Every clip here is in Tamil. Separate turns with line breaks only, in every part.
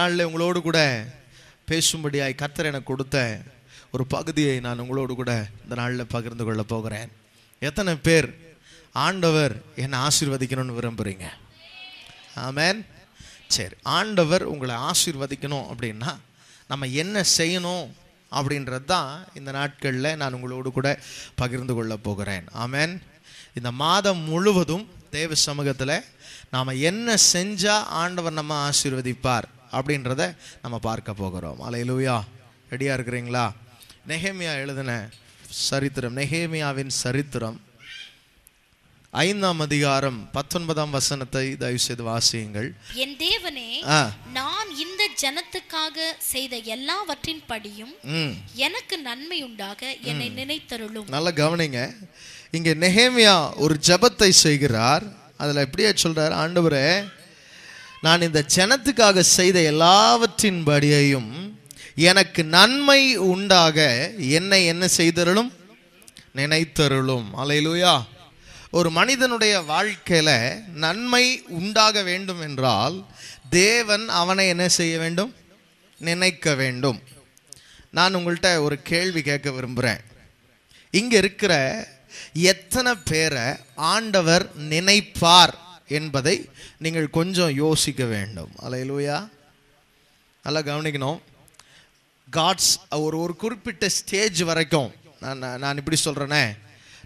நாளில் உங்களோடு கூட பேசும்படியாய் கத்தர் எனக்கு கொடுத்த ஒரு பகுதியை நான் உங்களோடு கூட இந்த நாளில் பகிர்ந்து கொள்ள போகிறேன் எத்தனை பேர் ஆண்டவர் என்னை ஆசீர்வதிக்கணும்னு விரும்புகிறீங்க ஆமேன் சரி ஆண்டவர் உங்களை ஆசீர்வதிக்கணும் அப்படின்னா நம்ம என்ன செய்யணும் அப்படின்றது தான் இந்த நாட்களில் நான் உங்களோடு கூட பகிர்ந்து கொள்ள போகிறேன் ஆமேன் இந்த மாதம் முழுவதும் தேவ சமூகத்தில் நாம் என்ன செஞ்சால் ஆண்டவர் நம்ம ஆசீர்வதிப்பார் அப்படின்றத நம்ம பார்க்க போகிறோம் லூயா ரெடியாக இருக்கிறீங்களா நெஹேமியா எழுதின சரித்திரம் நெஹேமியாவின் சரித்திரம் ஐந்தாம் அதிகாரம் பத்தொன்பதாம் வசனத்தை தயவு செய்து வாசியுங்கள்
என் தேவனே நான் இந்த ஜனத்துக்காக செய்த எல்லாவற்றின் படியும் எனக்கு நன்மை உண்டாக என்னை நினைத்தருளும் நல்லா
கவனிங்க இங்க நெஹேமியா ஒரு ஜபத்தை செய்கிறார் அதுல எப்படியே சொல்றாரு ஆண்டவரே நான் இந்த ஜனத்துக்காக செய்த எல்லாவற்றின் படியையும் எனக்கு நன்மை உண்டாக என்னை என்ன செய்தருளும் நினைத்தருளும் அலையிலூயா ஒரு மனிதனுடைய வாழ்க்கையில் நன்மை உண்டாக வேண்டும் என்றால் தேவன் அவனை என்ன செய்ய வேண்டும் நினைக்க வேண்டும் நான் உங்கள்கிட்ட ஒரு கேள்வி கேட்க விரும்புகிறேன் இங்கே இருக்கிற எத்தனை பேரை ஆண்டவர் நினைப்பார் என்பதை நீங்கள் கொஞ்சம் யோசிக்க வேண்டும் அலையிலூயா நல்லா கவனிக்கணும் காட்ஸ் ஒரு ஒரு குறிப்பிட்ட ஸ்டேஜ் வரைக்கும் நான் நான் இப்படி சொல்கிறேனே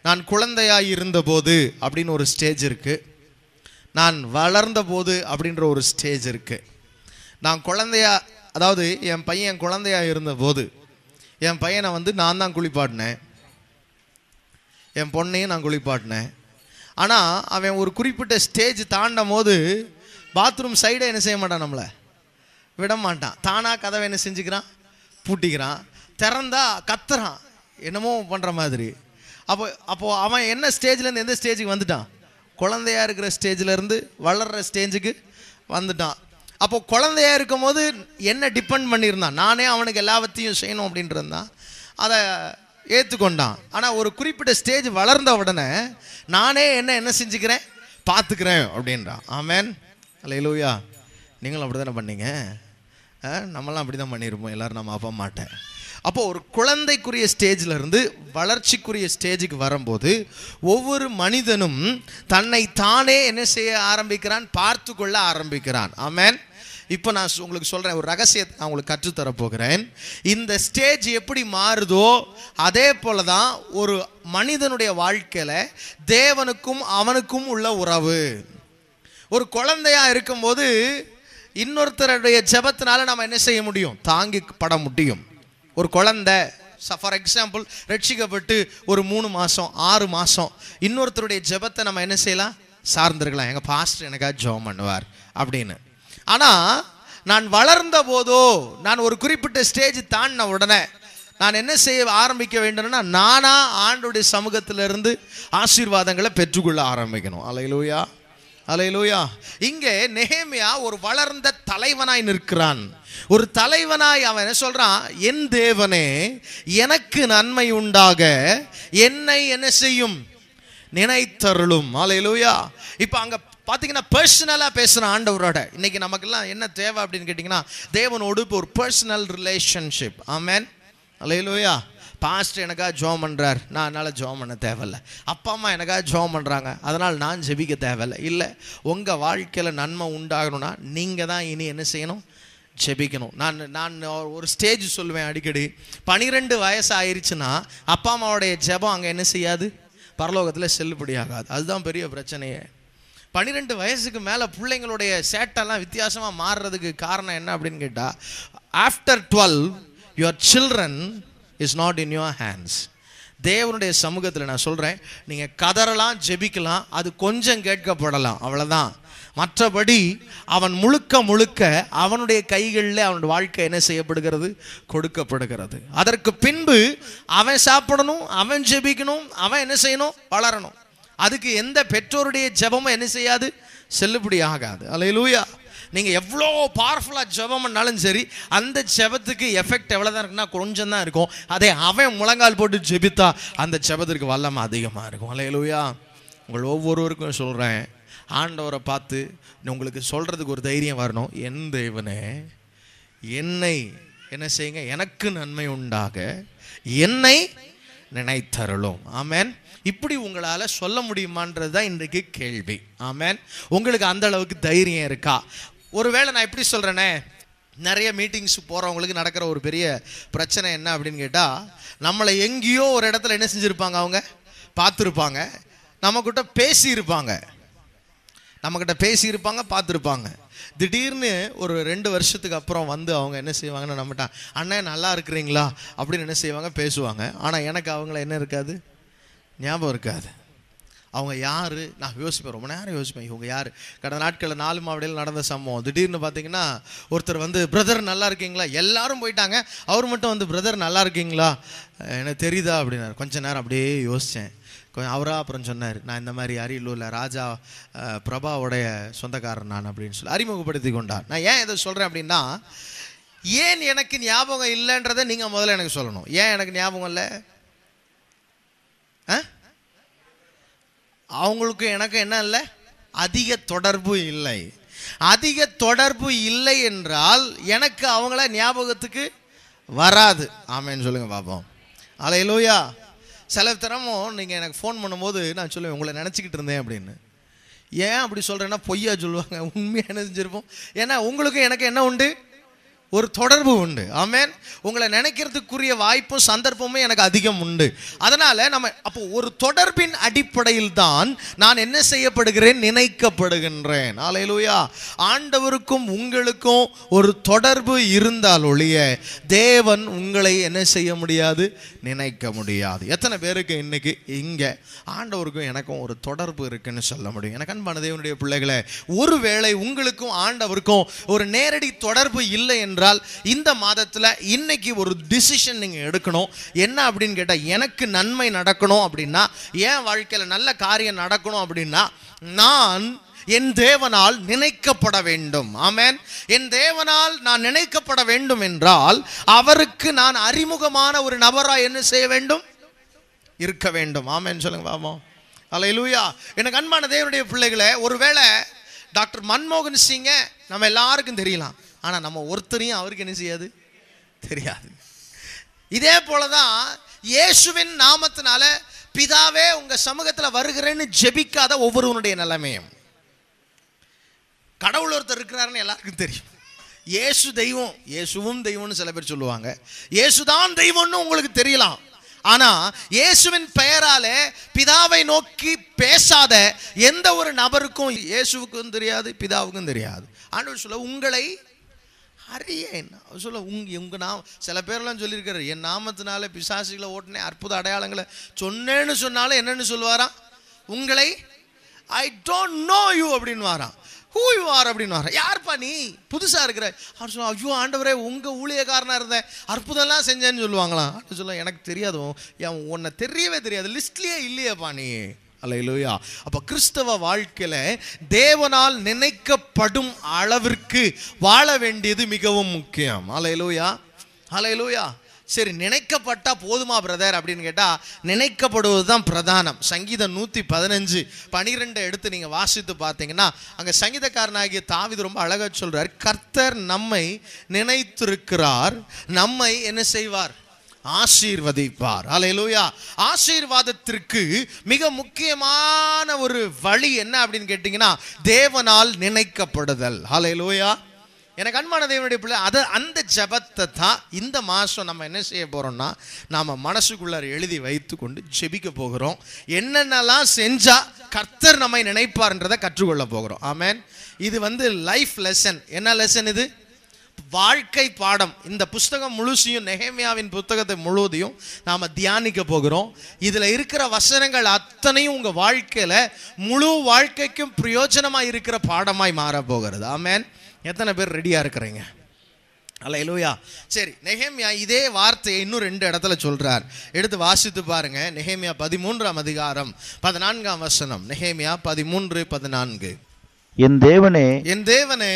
நான் குழந்தையாக இருந்தபோது அப்படின்னு ஒரு ஸ்டேஜ் இருக்குது நான் வளர்ந்த போது அப்படின்ற ஒரு ஸ்டேஜ் இருக்குது நான் குழந்தையா அதாவது என் பையன் குழந்தையாக இருந்தபோது என் பையனை வந்து நான் தான் குளிப்பாட்டினேன் என் பொண்ணையும் நான் குளிப்பாட்டினேன் ஆனால் அவன் ஒரு குறிப்பிட்ட ஸ்டேஜ் தாண்டும் போது பாத்ரூம் சைடை என்ன செய்ய மாட்டான் நம்மளை விட மாட்டான் தானாக கதவை என்ன செஞ்சுக்கிறான் பூட்டிக்கிறான் திறந்தா கத்துறான் என்னமோ பண்ணுற மாதிரி அப்போ அப்போது அவன் என்ன ஸ்டேஜ்லேருந்து எந்த ஸ்டேஜுக்கு வந்துட்டான் குழந்தையா இருக்கிற ஸ்டேஜ்லேருந்து வளர்கிற ஸ்டேஜுக்கு வந்துட்டான் அப்போது குழந்தையா இருக்கும் போது என்ன டிபெண்ட் பண்ணியிருந்தான் நானே அவனுக்கு எல்லாவற்றையும் செய்யணும் அப்படின்ட்டு இருந்தான் அதை ஏற்றுக்கொண்டான் ஆனால் ஒரு குறிப்பிட்ட ஸ்டேஜ் வளர்ந்த உடனே நானே என்ன என்ன செஞ்சுக்கிறேன் பார்த்துக்கிறேன் அப்படின்றான் ஆமேன் அல்ல இலவியா நீங்களும் அப்படி தானே பண்ணீங்க நம்மளாம் அப்படி தான் பண்ணியிருப்போம் எல்லோரும் நம்ம அப்பா மாட்டேன் அப்போது ஒரு குழந்தைக்குரிய ஸ்டேஜில் இருந்து வளர்ச்சிக்குரிய ஸ்டேஜுக்கு வரும்போது ஒவ்வொரு மனிதனும் தன்னை தானே என்ன செய்ய ஆரம்பிக்கிறான் பார்த்து கொள்ள ஆரம்பிக்கிறான் ஆமேன் இப்போ நான் உங்களுக்கு சொல்கிறேன் ஒரு ரகசியத்தை நான் உங்களுக்கு கற்றுத்தரப்போகிறேன் போகிறேன் இந்த ஸ்டேஜ் எப்படி மாறுதோ அதே போல தான் ஒரு மனிதனுடைய வாழ்க்கையில் தேவனுக்கும் அவனுக்கும் உள்ள உறவு ஒரு குழந்தையாக இருக்கும்போது இன்னொருத்தருடைய ஜபத்தினால நம்ம என்ன செய்ய முடியும் தாங்கி பட முடியும் ஒரு குழந்தை ஃபார் எக்ஸாம்பிள் ரட்சிக்கப்பட்டு ஒரு மூணு மாதம் ஆறு மாதம் இன்னொருத்தருடைய ஜபத்தை நம்ம என்ன செய்யலாம் சார்ந்திருக்கலாம் எங்கள் பாஸ்டர் எனக்காக ஜோம் பண்ணுவார் அப்படின்னு ஆனால் நான் வளர்ந்த போதோ நான் ஒரு குறிப்பிட்ட ஸ்டேஜ் தாண்டின உடனே நான் என்ன செய்ய ஆரம்பிக்க வேண்டும்னா நானா ஆண்டுடைய சமூகத்திலிருந்து ஆசீர்வாதங்களை பெற்றுக்கொள்ள ஆரம்பிக்கணும் அலையிலூயா அலையிலூயா இங்கே நெஹேமியா ஒரு வளர்ந்த தலைவனாய் நிற்கிறான் ஒரு தலைவனாய் அவன் என்ன சொல்றான் என் தேவனே எனக்கு நன்மை உண்டாக என்னை என்ன செய்யும் நினைத்தருளும் அலையிலூயா இப்போ அங்கே பார்த்தீங்கன்னா பர்சனலாக பேசுகிற ஆண்டவரோட இன்றைக்கி நமக்கெல்லாம் என்ன தேவை அப்படின்னு கேட்டிங்கன்னா தேவனோடு இப்போ ஒரு பர்சனல் ரிலேஷன்ஷிப் ஆமேன் அலையிலோயா பாஸ்ட் எனக்காக ஜோம் பண்ணுறார் நான் அதனால் ஜோம் பண்ண தேவையில்லை அப்பா அம்மா எனக்காக ஜோம் பண்ணுறாங்க அதனால் நான் ஜெபிக்க தேவையில்லை இல்லை உங்கள் வாழ்க்கையில் நன்மை உண்டாகணும்னா நீங்கள் தான் இனி என்ன செய்யணும் ஜெபிக்கணும் நான் நான் ஒரு ஸ்டேஜ் சொல்லுவேன் அடிக்கடி பனிரெண்டு வயசு ஆயிடுச்சுன்னா அப்பா அம்மாவோடைய ஜெபம் அங்கே என்ன செய்யாது பரலோகத்தில் செல்லுபடியாகாது அதுதான் பெரிய பிரச்சனையே பன்னிரெண்டு வயசுக்கு மேலே பிள்ளைங்களுடைய சேட்டெல்லாம் வித்தியாசமாக மாறுறதுக்கு காரணம் என்ன அப்படின்னு கேட்டால் after twelve your children is not in your hands தேவனுடைய சமூகத்தில் நான் சொல்கிறேன் நீங்கள் கதறலாம் ஜெபிக்கலாம் அது கொஞ்சம் கேட்கப்படலாம் அவ்வளோதான் மற்றபடி அவன் முழுக்க முழுக்க அவனுடைய கைகளில் அவனுடைய வாழ்க்கை என்ன செய்யப்படுகிறது கொடுக்கப்படுகிறது அதற்கு பின்பு அவன் சாப்பிடணும் அவன் ஜெபிக்கணும் அவன் என்ன செய்யணும் வளரணும் அதுக்கு எந்த பெற்றோருடைய ஜபமும் என்ன செய்யாது செல்லுபடி ஆகாது லூயா நீங்கள் எவ்வளோ பவர்ஃபுல்லாக ஜபம்னாலும் சரி அந்த ஜெபத்துக்கு எஃபெக்ட் எவ்வளோ தான் இருக்குன்னா கொஞ்சம் தான் இருக்கும் அதே அவன் முழங்கால் போட்டு ஜெபித்தா அந்த ஜபத்திற்கு வல்லம் அதிகமாக இருக்கும் லூயா உங்கள் ஒவ்வொருவருக்கும் சொல்கிறேன் ஆண்டவரை பார்த்து உங்களுக்கு சொல்கிறதுக்கு ஒரு தைரியம் வரணும் என் தெய்வனே என்னை என்ன செய்யுங்க எனக்கு நன்மை உண்டாக என்னை நினைத்தரலும் ஆமேன் இப்படி உங்களால் சொல்ல முடியுமான்றது தான் இன்றைக்கு கேள்வி ஆமேன் உங்களுக்கு அந்த அளவுக்கு தைரியம் இருக்கா ஒருவேளை நான் எப்படி சொல்கிறேனே நிறைய மீட்டிங்ஸ் போகிறவங்களுக்கு நடக்கிற ஒரு பெரிய பிரச்சனை என்ன அப்படின்னு கேட்டால் நம்மளை எங்கேயோ ஒரு இடத்துல என்ன செஞ்சுருப்பாங்க அவங்க பார்த்துருப்பாங்க நம்மக்கிட்ட பேசியிருப்பாங்க நம்மக்கிட்ட பேசியிருப்பாங்க பார்த்துருப்பாங்க திடீர்னு ஒரு ரெண்டு வருஷத்துக்கு அப்புறம் வந்து அவங்க என்ன செய்வாங்கன்னு நம்மட்டான் அண்ணன் நல்லா இருக்கிறீங்களா அப்படின்னு என்ன செய்வாங்க பேசுவாங்க ஆனால் எனக்கு அவங்கள என்ன இருக்காது ஞாபகம் இருக்காது அவங்க யார் நான் யோசிப்பேன் ரொம்ப நேரம் யோசிப்பேன் இவங்க யார் கடந்த நாட்களில் நாலு மாவடியில் நடந்த சம்பவம் திடீர்னு பார்த்தீங்கன்னா ஒருத்தர் வந்து பிரதர் நல்லா இருக்கீங்களா எல்லாரும் போயிட்டாங்க அவர் மட்டும் வந்து பிரதர் நல்லா இருக்கீங்களா எனக்கு தெரியுதா அப்படின்னாரு கொஞ்சம் நேரம் அப்படியே யோசித்தேன் கொஞ்சம் அவராக அப்புறம் சொன்னார் நான் இந்த மாதிரி அரியலூரில் ராஜா பிரபாவோடைய சொந்தக்காரன் நான் அப்படின்னு சொல்லி அறிமுகப்படுத்தி கொண்டான் நான் ஏன் இதை சொல்கிறேன் அப்படின்னா ஏன் எனக்கு ஞாபகம் இல்லைன்றதை நீங்கள் முதல்ல எனக்கு சொல்லணும் ஏன் எனக்கு ஞாபகம் இல்லை அவங்களுக்கும் எனக்கும் என்ன இல்லை அதிக தொடர்பு இல்லை அதிக தொடர்பு இல்லை என்றால் எனக்கு அவங்கள ஞாபகத்துக்கு வராது ஆமேன்னு சொல்லுங்கள் பார்ப்போம் லோயா சில திறமும் நீங்கள் எனக்கு ஃபோன் பண்ணும்போது நான் சொல்லுவேன் உங்களை நினச்சிக்கிட்டு இருந்தேன் அப்படின்னு ஏன் அப்படி சொல்கிறேன்னா பொய்யா சொல்லுவாங்க உண்மையாக என்ன ஏன்னா உங்களுக்கும் எனக்கு என்ன உண்டு ஒரு தொடர்பு உண்டு ஆமேன் உங்களை நினைக்கிறதுக்குரிய வாய்ப்பும் சந்தர்ப்பமும் எனக்கு அதிகம் உண்டு அதனால் நம்ம அப்போ ஒரு தொடர்பின் அடிப்படையில் தான் நான் என்ன செய்யப்படுகிறேன் நினைக்கப்படுகின்றேன் ஆலையிலூயா ஆண்டவருக்கும் உங்களுக்கும் ஒரு தொடர்பு இருந்தால் ஒழிய தேவன் உங்களை என்ன செய்ய முடியாது நினைக்க முடியாது எத்தனை பேருக்கு இன்னைக்கு இங்கே ஆண்டவருக்கும் எனக்கும் ஒரு தொடர்பு இருக்குன்னு சொல்ல முடியும் எனக்கு அன்பான தேவனுடைய பிள்ளைகளை ஒருவேளை உங்களுக்கும் ஆண்டவருக்கும் ஒரு நேரடி தொடர்பு இல்லை என்று என்றால் இந்த மாதத்தில் இன்னைக்கு ஒரு டிசிஷன் நீங்கள் எடுக்கணும் என்ன அப்படின்னு கேட்டால் எனக்கு நன்மை நடக்கணும் அப்படின்னா என் வாழ்க்கையில் நல்ல காரியம் நடக்கணும் அப்படின்னா நான் என் தேவனால் நினைக்கப்பட வேண்டும் ஆமேன் என் தேவனால் நான் நினைக்கப்பட வேண்டும் என்றால் அவருக்கு நான் அறிமுகமான ஒரு நபராக என்ன செய்ய வேண்டும் இருக்க வேண்டும் ஆமேன் சொல்லுங்க பாபம் அல்ல இலுயா எனக்கு அன்பான தேவனுடைய பிள்ளைகளை ஒருவேளை டாக்டர் மன்மோகன் சிங்கை நம்ம எல்லாருக்கும் தெரியலாம் ஆனால் நம்ம ஒருத்தரையும் அவருக்கு என்ன செய்யாது தெரியாது இதே போல தான் இயேசுவின் நாமத்தினால பிதாவே உங்கள் சமூகத்தில் வருகிறேன்னு ஜெபிக்காத ஒவ்வொருவனுடைய நிலைமையும் கடவுள் ஒருத்தர் இருக்கிறாருன்னு எல்லாருக்கும் தெரியும் இயேசு தெய்வம் இயேசுவும் தெய்வம்னு சில பேர் சொல்லுவாங்க இயேசுதான் தெய்வம்னு உங்களுக்கு தெரியலாம் ஆனால் இயேசுவின் பெயராலே பிதாவை நோக்கி பேசாத எந்த ஒரு நபருக்கும் இயேசுவுக்கும் தெரியாது பிதாவுக்கும் தெரியாது ஆண்டு சொல்ல உங்களை ஹரிய என்ன சொல்ல உங் உங்கள் நாம் சில பேர்லாம் சொல்லியிருக்காரு என் நாமத்தினால பிசாசிகளை ஓட்டினே அற்புத அடையாளங்களை சொன்னேன்னு சொன்னாலும் என்னன்னு சொல்லுவாரா உங்களை ஐ டோன்ட் நோ யூ அப்படின்னு வாரான் ஹூ யூ ஆர் அப்படின்னு வர யார்ப்பா நீ புதுசாக இருக்கிற அப்படின்னு சொல்லுவான் ஐயோ ஆண்டவரே உங்கள் ஊழியக்காரனாக இருந்தேன் அற்புதம்லாம் செஞ்சேன்னு சொல்லுவாங்களாம் அப்படின்னு சொல்ல எனக்கு தெரியாதும் என் உன்னை தெரியவே தெரியாது லிஸ்ட்லேயே இல்லையேப்பா நீ அல்ல இல்லையா அப்போ கிறிஸ்தவ வாழ்க்கையில் தேவனால் நினைக்கப்படும் அளவிற்கு வாழ வேண்டியது மிகவும் முக்கியம் அல்ல இல்லையா சரி நினைக்கப்பட்டா போதுமா பிரதர் அப்படின்னு கேட்டால் நினைக்கப்படுவது தான் பிரதானம் சங்கீதம் நூற்றி பதினஞ்சு பனிரெண்டு எடுத்து நீங்கள் வாசித்து பார்த்தீங்கன்னா அங்கே சங்கீதக்காரனாகிய தாவிது ரொம்ப அழகாக சொல்கிறார் கர்த்தர் நம்மை நினைத்திருக்கிறார் நம்மை என்ன செய்வார் ஆசீர்வதிப்பார் அலையலூயா ஆசீர்வாதத்திற்கு மிக முக்கியமான ஒரு வழி என்ன அப்படின்னு கேட்டீங்கன்னா தேவனால் நினைக்கப்படுதல் அலையலூயா எனக்கு அன்பான தேவனுடைய பிள்ளை அதை அந்த ஜபத்தை தான் இந்த மாதம் நம்ம என்ன செய்ய போகிறோம்னா நாம் மனசுக்குள்ளார எழுதி வைத்து கொண்டு ஜெபிக்க போகிறோம் என்னென்னலாம் செஞ்சால் கர்த்தர் நம்மை நினைப்பார்ன்றதை கற்றுக்கொள்ள போகிறோம் ஆமேன் இது வந்து லைஃப் லெசன் என்ன லெசன் இது வாழ்க்கை பாடம் இந்த புஸ்தகம் முழுசையும் நெகேமியாவின் புத்தகத்தை முழுவதையும் நாம் தியானிக்க போகிறோம் இதில் இருக்கிற வசனங்கள் அத்தனையும் உங்கள் வாழ்க்கையில் முழு வாழ்க்கைக்கும் பிரயோஜனமாக இருக்கிற பாடமாய் மாற போகிறது ஆமேன் எத்தனை பேர் ரெடியாக இருக்கிறீங்க அல்ல இலவியா சரி நெஹேமியா இதே வார்த்தையை இன்னும் ரெண்டு இடத்துல சொல்கிறார் எடுத்து வாசித்து பாருங்க நெஹேமியா பதிமூன்றாம் அதிகாரம் பதினான்காம் வசனம் நெஹேமியா பதிமூன்று பதினான்கு என் தேவனே என் தேவனே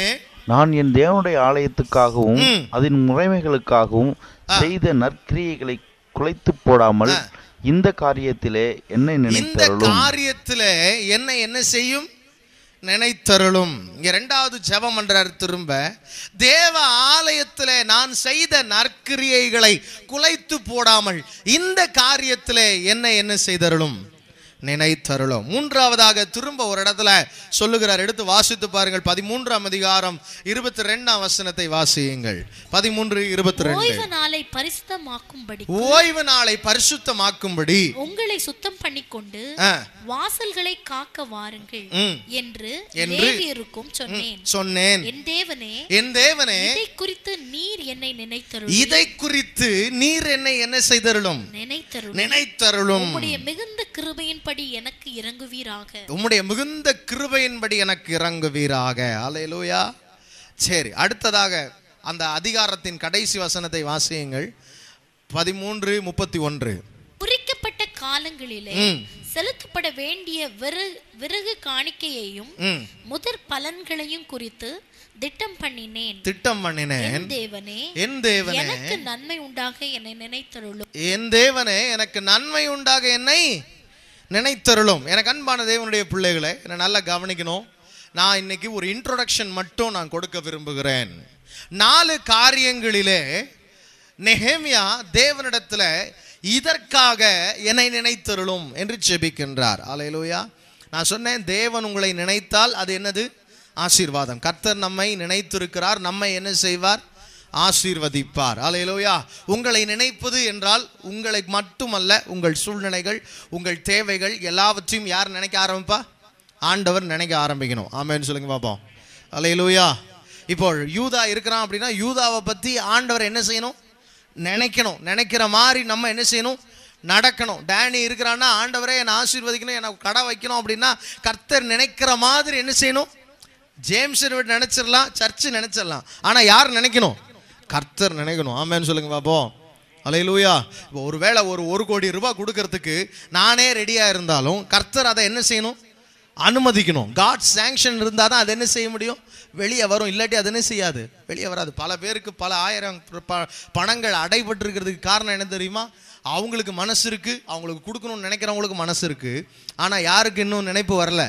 நான் என் தேவனுடைய ஆலயத்துக்காகவும் அதன் முறைமைகளுக்காகவும் செய்த நற்கிரியைகளை குலைத்து போடாமல் இந்த காரியத்திலே என்னை நினைத்தருளும் காரியத்திலே என்னை என்ன செய்யும் நினைத்தருளும் இங்க ரெண்டாவது ஜபம் என்றார் திரும்ப தேவ ஆலயத்தில் நான் செய்த நற்கிரியைகளை குலைத்து போடாமல் இந்த காரியத்திலே என்னை என்ன செய்தருளும் நினைத்தருளும் மூன்றாவதாக திரும்ப ஒரு இடத்துல சொல்லுகிறார் எடுத்து வாசித்து பாருங்கள் பதிமூன்றாம் அதிகாரம் இருபத்தி ரெண்டாம் வசனத்தை வாசியுங்கள் பதிமூன்று இருபத்தி ரெண்டு
நாளை பரிசுத்தமாக்கும்படி ஓய்வு நாளை
பரிசுத்தமாக்கும்படி
உங்களை சுத்தம் பண்ணிக்கொண்டு வாசல்களை காக்க வாருங்கள் என்று இருக்கும் சொன்னேன்
சொன்னேன் என்
தேவனே என் தேவனே இதை குறித்து நீர் என்னை நினைத்தருளும் இதை
குறித்து நீர் என்னை என்ன செய்தருளும்
நினைத்தருளும் நினைத்தருளும் உம்முடைய மிகுந்த கிருபையின் கிருபையின்படி எனக்கு இறங்குவீராக
உம்முடைய மிகுந்த கிருபையின்படி எனக்கு இறங்குவீராக அலையலூயா சரி அடுத்ததாக அந்த அதிகாரத்தின் கடைசி வசனத்தை வாசியுங்கள் பதிமூன்று முப்பத்தி ஒன்று
குறிக்கப்பட்ட காலங்களிலே செலுத்தப்பட வேண்டிய விறகு காணிக்கையையும் முதற் பலன்களையும் குறித்து திட்டம் பண்ணினேன்
திட்டம் பண்ணினேன் தேவனே
என் தேவனே எனக்கு நன்மை உண்டாக என்னை நினைத்தருளும்
என் தேவனே எனக்கு நன்மை உண்டாக என்னை நினைத்தருளும் எனக்கு அன்பான தேவனுடைய பிள்ளைகளை என்னை நல்லா கவனிக்கணும் நான் இன்னைக்கு ஒரு இன்ட்ரொடக்ஷன் மட்டும் நான் கொடுக்க விரும்புகிறேன் நாலு காரியங்களிலே நெஹேமியா தேவனிடத்தில் இதற்காக என்னை நினைத்தருளும் என்று செபிக்கின்றார் ஆலையிலோயா நான் சொன்னேன் தேவன் உங்களை நினைத்தால் அது என்னது ஆசீர்வாதம் கர்த்தர் நம்மை நினைத்திருக்கிறார் நம்மை என்ன செய்வார் ஆசீர்வதிப்பார் அலையலோயா உங்களை நினைப்பது என்றால் உங்களை மட்டுமல்ல உங்கள் சூழ்நிலைகள் உங்கள் தேவைகள் எல்லாவற்றையும் யார் நினைக்க ஆரம்பிப்பா ஆண்டவர் நினைக்க ஆரம்பிக்கணும் ஆமேன்னு சொல்லுங்க பார்ப்போம் அலையலோயா இப்போ யூதா இருக்கிறான் அப்படின்னா யூதாவை பற்றி ஆண்டவர் என்ன செய்யணும் நினைக்கணும் நினைக்கிற மாதிரி நம்ம என்ன செய்யணும் நடக்கணும் டேனி இருக்கிறான்னா ஆண்டவரே என்னை ஆசீர்வதிக்கணும் எனக்கு கடை வைக்கணும் அப்படின்னா கர்த்தர் நினைக்கிற மாதிரி என்ன செய்யணும் ஜேம்ஸ் நினைச்சிடலாம் சர்ச்சு நினைச்சிடலாம் ஆனால் யார் நினைக்கணும் கர்த்தர் நினைக்கணும் ஆமேன்னு சொல்லுங்க பாப்போம் அலையிலூயா இப்போ ஒரு வேளை ஒரு ஒரு கோடி ரூபாய் கொடுக்கறதுக்கு நானே ரெடியாக இருந்தாலும் கர்த்தர் அதை என்ன செய்யணும் அனுமதிக்கணும் காட் சேங்ஷன் இருந்தால் தான் அது என்ன செய்ய முடியும் வெளியே வரும் இல்லாட்டி அது என்ன செய்யாது வெளியே வராது பல பேருக்கு பல ஆயிரம் பணங்கள் அடைபட்டிருக்கிறதுக்கு காரணம் என்ன தெரியுமா அவங்களுக்கு மனசு இருக்குது அவங்களுக்கு கொடுக்கணும்னு நினைக்கிறவங்களுக்கு மனசு இருக்குது ஆனால் யாருக்கு இன்னும் நினைப்பு வரலை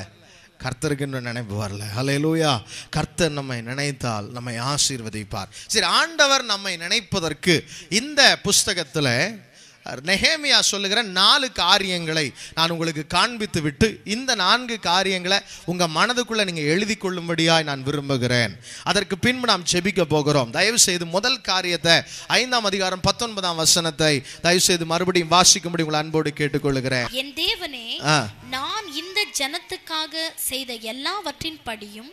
கர்த்தருக்குன்ற நினைப்பு வரல ஹலையலூயா கர்த்தர் நம்மை நினைத்தால் நம்மை ஆசீர்வதிப்பார் சரி ஆண்டவர் நம்மை நினைப்பதற்கு இந்த புஸ்தகத்தில் நெஹேமியா சொல்லுகிற நாலு காரியங்களை நான் உங்களுக்கு காண்பித்து விட்டு இந்த நான்கு காரியங்களை உங்கள் மனதுக்குள்ளே நீங்கள் எழுதி கொள்ளும்படியாய் நான் விரும்புகிறேன் அதற்கு பின்பு நாம் செபிக்க போகிறோம் தயவு செய்து முதல் காரியத்தை ஐந்தாம் அதிகாரம் பத்தொன்பதாம் வசனத்தை தயவுசெய்து மறுபடியும் வாசிக்கும்படி உங்களை அன்போடு கேட்டுக்கொள்கிறேன்
என் தேவனே நான் இந்த ஜனத்துக்காக செய்த எல்லாவற்றின் படியும்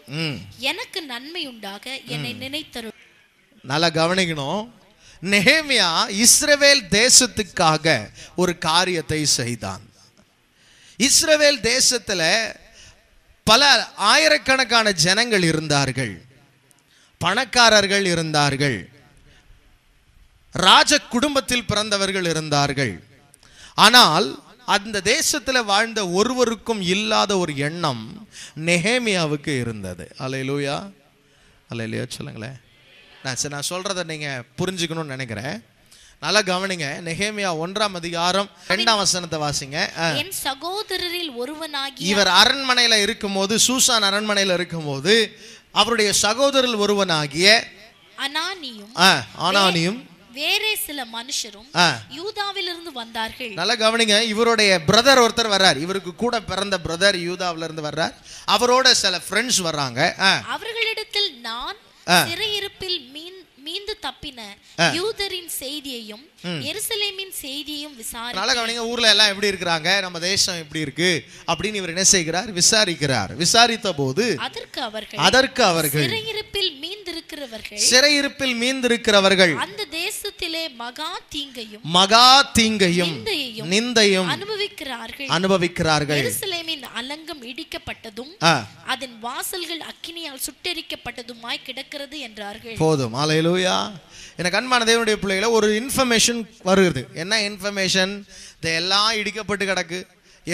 எனக்கு நன்மை உண்டாக என்னை நினைத்தரு
நல்லா கவனிக்கணும் நெஹேமியா இஸ்ரவேல் தேசத்துக்காக ஒரு காரியத்தை செய்தான் இஸ்ரவேல் தேசத்தில் பல ஆயிரக்கணக்கான ஜனங்கள் இருந்தார்கள் பணக்காரர்கள் இருந்தார்கள் ராஜ குடும்பத்தில் பிறந்தவர்கள் இருந்தார்கள் ஆனால் அந்த தேசத்தில் வாழ்ந்த ஒருவருக்கும் இல்லாத ஒரு எண்ணம் நெஹேமியாவுக்கு இருந்தது அலை லூயா அலை அலையிலூயா சொல்லுங்களேன் நான் சரி நான் சொல்கிறத நீங்கள் புரிஞ்சுக்கணும்னு நினைக்கிறேன் நல்லா கவனிங்க நெஹேமியா ஒன்றாம் அதிகாரம் இரண்டாம் வசனத்தை வாசிங்க
என் சகோதரரில் ஒருவனாகி இவர்
அரண்மனையில் இருக்கும்போது சூசான் அரண்மனையில் இருக்கும்போது அவருடைய சகோதரர் ஒருவனாகிய
அனானியும் அனானியும் வேறே சில மனுஷரும் யூதாவிலிருந்து வந்தார்கள் நல்லா
கவனிங்க இவருடைய பிரதர் ஒருத்தர் வர்றார் இவருக்கு கூட பிறந்த பிரதர் யூதாவில இருந்து வர்றார் அவரோட சில ஃப்ரெண்ட்ஸ் வர்றாங்க
அவர்களிடத்தில் நான் சிறையிருப்பில் மீன் மீந்து தப்பின யூதரின் செய்தியையும் எருசலேமின் செய்தியும் விசாரி கவனிங்க ஊர்ல
எல்லாம் எப்படி இருக்கிறாங்க நம்ம தேசம் எப்படி இருக்கு அப்படின்னு இவர் என்ன செய்கிறார் விசாரிக்கிறார் விசாரித்த போது
அதற்கு அவர்கள் அதற்கு அவர்கள் சிறையிருப்பில் மீந்திருக்கிறவர்கள் சிறையிருப்பில்
மீந்திருக்கிறவர்கள்
அந்த தேசத்திலே மகா தீங்கையும்
மகா தீங்கையும் நிந்தையும்
அனுபவிக்கிறார்கள் அனுபவிக்கிறார்கள் எருசலேமின் அலங்கம் இடிக்கப்பட்டதும் அதன் வாசல்கள் அக்கினியால் சுட்டெரிக்கப்பட்டதுமாய் கிடக்கிறது என்றார்கள் போதும்
ஆலையிலூயா எனக்கு அன்பான தேவனுடைய பிள்ளைகளை ஒரு இன்ஃபர்மேஷன் இன்ஃபர்மேஷன் வருகிறது என்ன இன்ஃபர்மேஷன் இதை எல்லாம் இடிக்கப்பட்டு கிடக்கு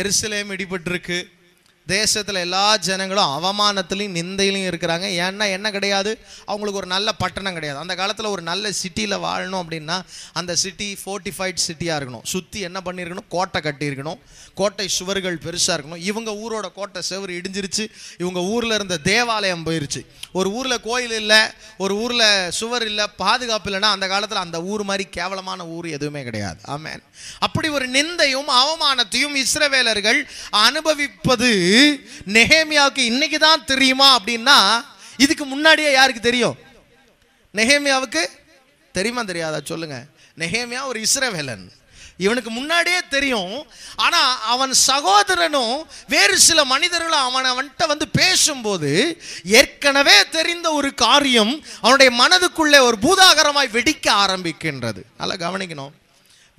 எருசலேம் இடிபட்டிருக்கு தேசத்தில் எல்லா ஜனங்களும் அவமானத்துலையும் நிந்தையிலையும் இருக்கிறாங்க ஏன்னா என்ன கிடையாது அவங்களுக்கு ஒரு நல்ல பட்டணம் கிடையாது அந்த காலத்தில் ஒரு நல்ல சிட்டியில் வாழணும் அப்படின்னா அந்த சிட்டி ஃபோர்ட்டிஃபைட் சிட்டியாக இருக்கணும் சுற்றி என்ன பண்ணியிருக்கணும் கோட்டை கட்டியிருக்கணும் கோட்டை சுவர்கள் பெருசாக இருக்கணும் இவங்க ஊரோட கோட்டை செவர் இடிஞ்சிருச்சு இவங்க ஊரில் இருந்த தேவாலயம் போயிருச்சு ஒரு ஊரில் கோயில் இல்லை ஒரு ஊரில் சுவர் இல்லை பாதுகாப்பு இல்லைன்னா அந்த காலத்தில் அந்த ஊர் மாதிரி கேவலமான ஊர் எதுவுமே கிடையாது ஆமேன் அப்படி ஒரு நிந்தையும் அவமானத்தையும் இஸ்ரவேலர்கள் அனுபவிப்பது நெஹேமியாவுக்கு இன்னைக்கு தான் தெரியுமா அப்படின்னா இதுக்கு முன்னாடியே யாருக்கு தெரியும் நெஹேமியாவுக்கு தெரியுமா தெரியாதா சொல்லுங்க நெஹேமியா ஒரு இஸ்ரவேலன் இவனுக்கு முன்னாடியே தெரியும் ஆனால் அவன் சகோதரனும் வேறு சில மனிதர்களும் அவனை அவன்கிட்ட வந்து பேசும்போது ஏற்கனவே தெரிந்த ஒரு காரியம் அவனுடைய மனதுக்குள்ளே ஒரு பூதாகரமாய் வெடிக்க ஆரம்பிக்கின்றது நல்லா கவனிக்கணும்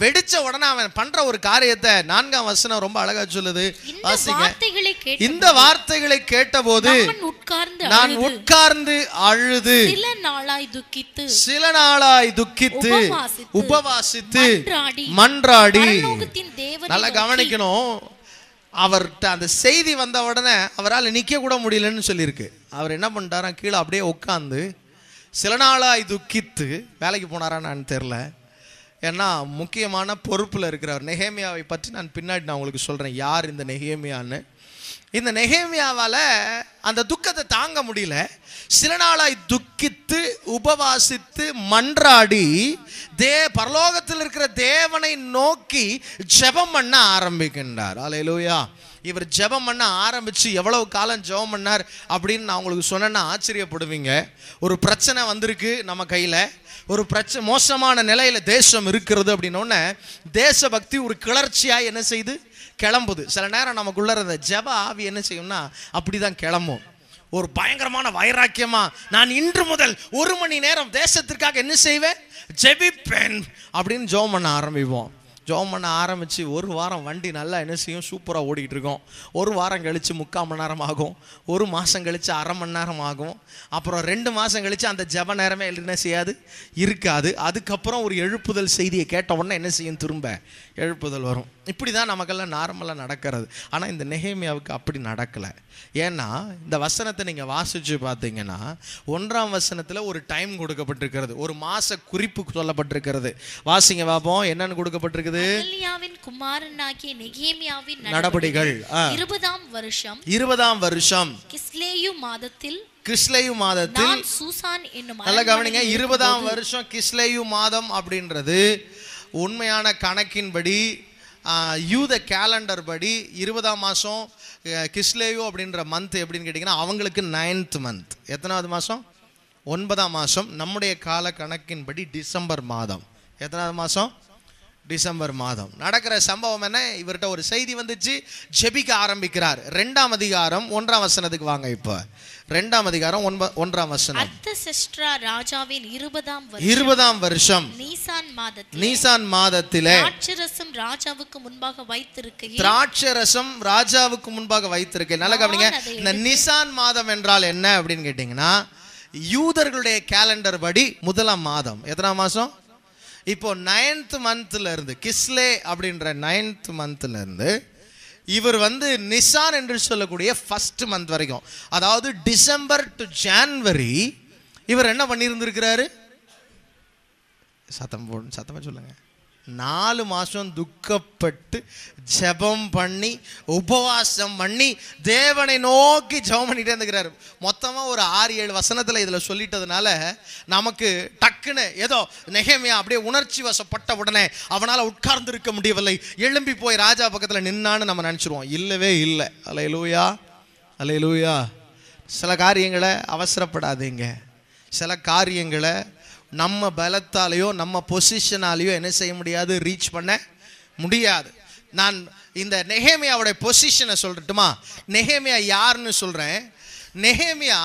வெடிச்ச உடனே அவன் பண்ற ஒரு காரியத்தை நான்காம் வசனம் ரொம்ப அழகா சொல்லுது வாசிங்க இந்த வார்த்தைகளை கேட்டபோது
நான் உட்கார்ந்து
அழுது சில
நாளாய் துக்கித்து
சில நாளாய் துக்கித்து உபவாசித்து மன்றாடி நல்லா கவனிக்கணும் அவர்கிட்ட அந்த செய்தி வந்த உடனே அவரால் நிற்க கூட முடியலன்னு சொல்லியிருக்கு அவர் என்ன பண்ணிட்டாரா கீழே அப்படியே உட்காந்து சில நாளாய் துக்கித்து வேலைக்கு போனாரான்னு தெரில ஏன்னா முக்கியமான பொறுப்பில் இருக்கிறவர் நெகேமியாவை பற்றி நான் பின்னாடி நான் உங்களுக்கு சொல்கிறேன் யார் இந்த நெகேமியான்னு இந்த நெகேமியாவால் அந்த துக்கத்தை தாங்க முடியல சில நாளாய் துக்கித்து உபவாசித்து மன்றாடி தே பரலோகத்தில் இருக்கிற தேவனை நோக்கி ஜெபம் பண்ண ஆரம்பிக்கின்றார் அலையலூயா இவர் ஜெபம் பண்ண ஆரம்பித்து எவ்வளவு காலம் ஜெபம் பண்ணார் அப்படின்னு நான் உங்களுக்கு சொன்னேன்னா ஆச்சரியப்படுவீங்க ஒரு பிரச்சனை வந்திருக்கு நம்ம கையில் ஒரு பிரச்ச மோசமான நிலையில் தேசம் இருக்கிறது அப்படின்னோடனே தேசபக்தி ஒரு கிளர்ச்சியாக என்ன செய்யுது கிளம்புது சில நேரம் நமக்குள்ளே இருந்த ஜப ஆவி என்ன செய்யும்னா அப்படி தான் கிளம்பும் ஒரு பயங்கரமான வைராக்கியமா நான் இன்று முதல் ஒரு மணி நேரம் தேசத்திற்காக என்ன செய்வேன் ஜெபிப்பேன் அப்படின்னு ஜோம் பண்ண ஆரம்பிப்போம் ஜோம் பண்ண ஆரம்பித்து ஒரு வாரம் வண்டி நல்லா என்ன செய்யும் சூப்பராக ஓடிக்கிட்டு இருக்கோம் ஒரு வாரம் கழித்து முக்கால் மணி நேரம் ஆகும் ஒரு மாதம் கழித்து அரை மணி நேரம் ஆகும் அப்புறம் ரெண்டு மாதம் கழித்து அந்த ஜப நேரமே என்ன செய்யாது இருக்காது அதுக்கப்புறம் ஒரு எழுப்புதல் செய்தியை கேட்ட உடனே என்ன செய்யும் திரும்ப எழுப்புதல் வரும் இப்படி தான் நமக்கெல்லாம் நார்மலாக நடக்கிறது ஆனால் இந்த நெகேமியாவுக்கு அப்படி நடக்கலை ஏன்னா இந்த வசனத்தை நீங்கள் வாசித்து பார்த்தீங்கன்னா ஒன்றாம் வசனத்தில் ஒரு டைம் கொடுக்கப்பட்டிருக்கிறது ஒரு மாத குறிப்பு சொல்லப்பட்டிருக்கிறது வாசிங்க பார்ப்போம் என்னன்னு கொடுக்கப்பட்டிருக்குது
குமாரனாகிய நெகேமியாவின் நடபடிகள் இருபதாம் வருஷம்
இருபதாம் வருஷம்
கிஸ்லேயு மாதத்தில்
கிஸ்லேயு மாதத்தில்
சூசான் என்னும் நல்லா கவனிங்க இருபதாம்
வருஷம் கிஸ்லேயு மாதம் அப்படின்றது உண்மையான கணக்கின்படி யூத கேலண்டர் படி இருபதாம் மாதம் கிஸ்லேயோ அப்படின்ற மந்த் எப்படின்னு கேட்டிங்கன்னா அவங்களுக்கு நைன்த் மந்த் எத்தனாவது மாதம் ஒன்பதாம் மாதம் நம்முடைய கால கணக்கின்படி டிசம்பர் மாதம் எத்தனாவது மாதம் டிசம்பர் மாதம் நடக்கிற சம்பவம் என்ன இவர்கிட்ட ஒரு செய்தி வந்துச்சு ஜெபிக்க ஆரம்பிக்கிறார் ரெண்டாம் அதிகாரம் ஒன்றாம் வசனத்துக்கு வாங்க இப்போ ரெண்டாம் அதிகாரம் ஒன்றாம் வசனம்
அத்த ராஜாவின் இருபதாம் இருபதாம் வருஷம் நீசான்
மாதத்தில் நீசான்
திராட்சரசம் ராஜாவுக்கு முன்பாக வைத்திருக்கையில்
திராட்சரசம் ராஜாவுக்கு முன்பாக வைத்திருக்கேன் நல்லா கவனிங்க இந்த நிசான் மாதம் என்றால் என்ன அப்படின்னு கேட்டிங்கன்னா யூதர்களுடைய கேலண்டர் படி முதலாம் மாதம் எத்தனாம் மாதம் இப்போ நைன்த் மந்த்ல இருந்து கிஸ்லே அப்படின்ற நைன்த் மந்த்ல இருந்து இவர் வந்து நிசான் என்று சொல்லக்கூடிய ஃபஸ்ட் மந்த் வரைக்கும் அதாவது டிசம்பர் டு ஜான்வரி இவர் என்ன பண்ணியிருந்திருக்கிறாரு சத்தம் போடு சத்தமாக சொல்லுங்கள் நாலு மாதம் துக்கப்பட்டு ஜபம் பண்ணி உபவாசம் பண்ணி தேவனை நோக்கி ஜபம் பண்ணிகிட்டே இருந்துக்கிறாரு மொத்தமாக ஒரு ஆறு ஏழு வசனத்தில் இதில் சொல்லிட்டதுனால நமக்கு டக்குன்னு ஏதோ நெகமையா அப்படியே உணர்ச்சி வசப்பட்ட உடனே அவனால் உட்கார்ந்துருக்க முடியவில்லை எழும்பி போய் ராஜா பக்கத்தில் நின்னான்னு நம்ம நினச்சிருவோம் இல்லவே இல்லை அலை லூயா அலை லூயா சில காரியங்களை அவசரப்படாதீங்க சில காரியங்களை நம்ம பலத்தாலேயோ நம்ம பொசிஷனாலேயோ என்ன செய்ய முடியாது ரீச் பண்ண முடியாது நான் இந்த நெஹேமியாவுடைய பொசிஷனை சொல்லட்டுமா நெஹேமியா யாருன்னு சொல்கிறேன் நெஹேமியா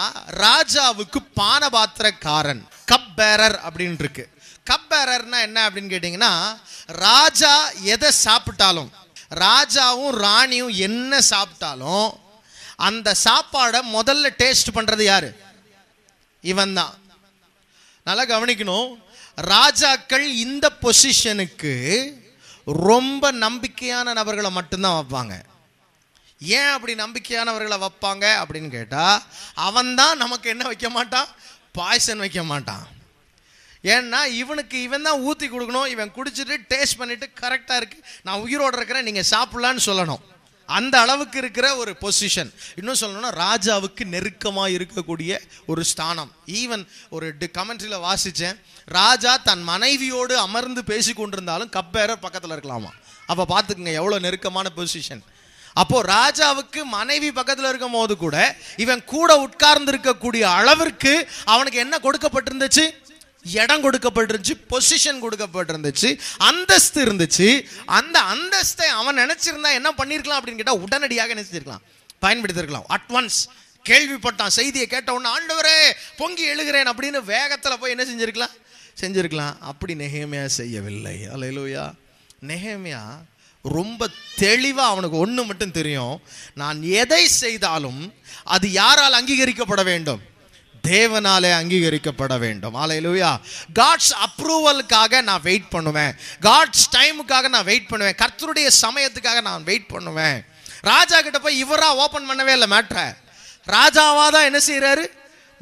ராஜாவுக்கு பானபாத்திரக்காரன் கப் பேரர் அப்படின்னு இருக்கு கப் பேரர்னா என்ன அப்படின்னு கேட்டிங்கன்னா ராஜா எதை சாப்பிட்டாலும் ராஜாவும் ராணியும் என்ன சாப்பிட்டாலும் அந்த சாப்பாடை முதல்ல டேஸ்ட் பண்ணுறது யார் இவன் தான் நல்லா கவனிக்கணும் ராஜாக்கள் இந்த பொசிஷனுக்கு ரொம்ப நம்பிக்கையான நபர்களை மட்டும்தான் வைப்பாங்க ஏன் அப்படி நம்பிக்கையானவர்களை வைப்பாங்க அப்படின்னு கேட்டால் அவன் தான் நமக்கு என்ன வைக்க மாட்டான் பாய்சன் வைக்க மாட்டான் ஏன்னா இவனுக்கு இவன் தான் ஊற்றி கொடுக்கணும் இவன் குடிச்சிட்டு டேஸ்ட் பண்ணிவிட்டு கரெக்டாக இருக்குது நான் உயிரோடு இருக்கிறேன் நீங்கள் சாப்பிட்லான்னு சொல்லணும் அந்த அளவுக்கு இருக்கிற ஒரு பொசிஷன் இன்னும் சொல்லணும்னா ராஜாவுக்கு நெருக்கமாக இருக்கக்கூடிய ஒரு ஸ்தானம் ஈவன் ஒரு டி கமெண்ட்ரியில் வாசித்தேன் ராஜா தன் மனைவியோடு அமர்ந்து பேசி கொண்டிருந்தாலும் கப்பேர பக்கத்தில் இருக்கலாமா அப்போ பார்த்துக்குங்க எவ்வளோ நெருக்கமான பொசிஷன் அப்போ ராஜாவுக்கு மனைவி பக்கத்தில் இருக்கும் போது கூட இவன் கூட உட்கார்ந்து இருக்கக்கூடிய அளவிற்கு அவனுக்கு என்ன கொடுக்கப்பட்டிருந்துச்சு இடம் கொடுக்கப்பட்டிருந்துச்சு பொசிஷன் கொடுக்கப்பட்டிருந்துச்சு அந்தஸ்து இருந்துச்சு அந்த அந்தஸ்தை அவன் நினச்சிருந்தா என்ன பண்ணியிருக்கலாம் அப்படின்னு கேட்டால் உடனடியாக நினைச்சிருக்கலாம் பயன்படுத்திருக்கலாம் அட்வான்ஸ் கேள்விப்பட்டான் செய்தியை கேட்ட உடனே ஆண்டவரே பொங்கி எழுகிறேன் அப்படின்னு வேகத்தில் போய் என்ன செஞ்சுருக்கலாம் செஞ்சுருக்கலாம் அப்படி நெகேமியா செய்யவில்லை அலையிலோயா நெகமையா ரொம்ப தெளிவாக அவனுக்கு ஒன்று மட்டும் தெரியும் நான் எதை செய்தாலும் அது யாரால் அங்கீகரிக்கப்பட வேண்டும் தேவனாலே அங்கீகரிக்கப்பட வேண்டும் ஆலையிலுயா காட்ஸ் அப்ரூவலுக்காக நான் வெயிட் பண்ணுவேன் காட்ஸ் டைமுக்காக நான் வெயிட் பண்ணுவேன் கர்த்தருடைய சமயத்துக்காக நான் வெயிட் பண்ணுவேன் ராஜா கிட்ட போய் இவராக ஓப்பன் பண்ணவே இல்லை மேட்ரை ராஜாவாக தான் என்ன செய்கிறாரு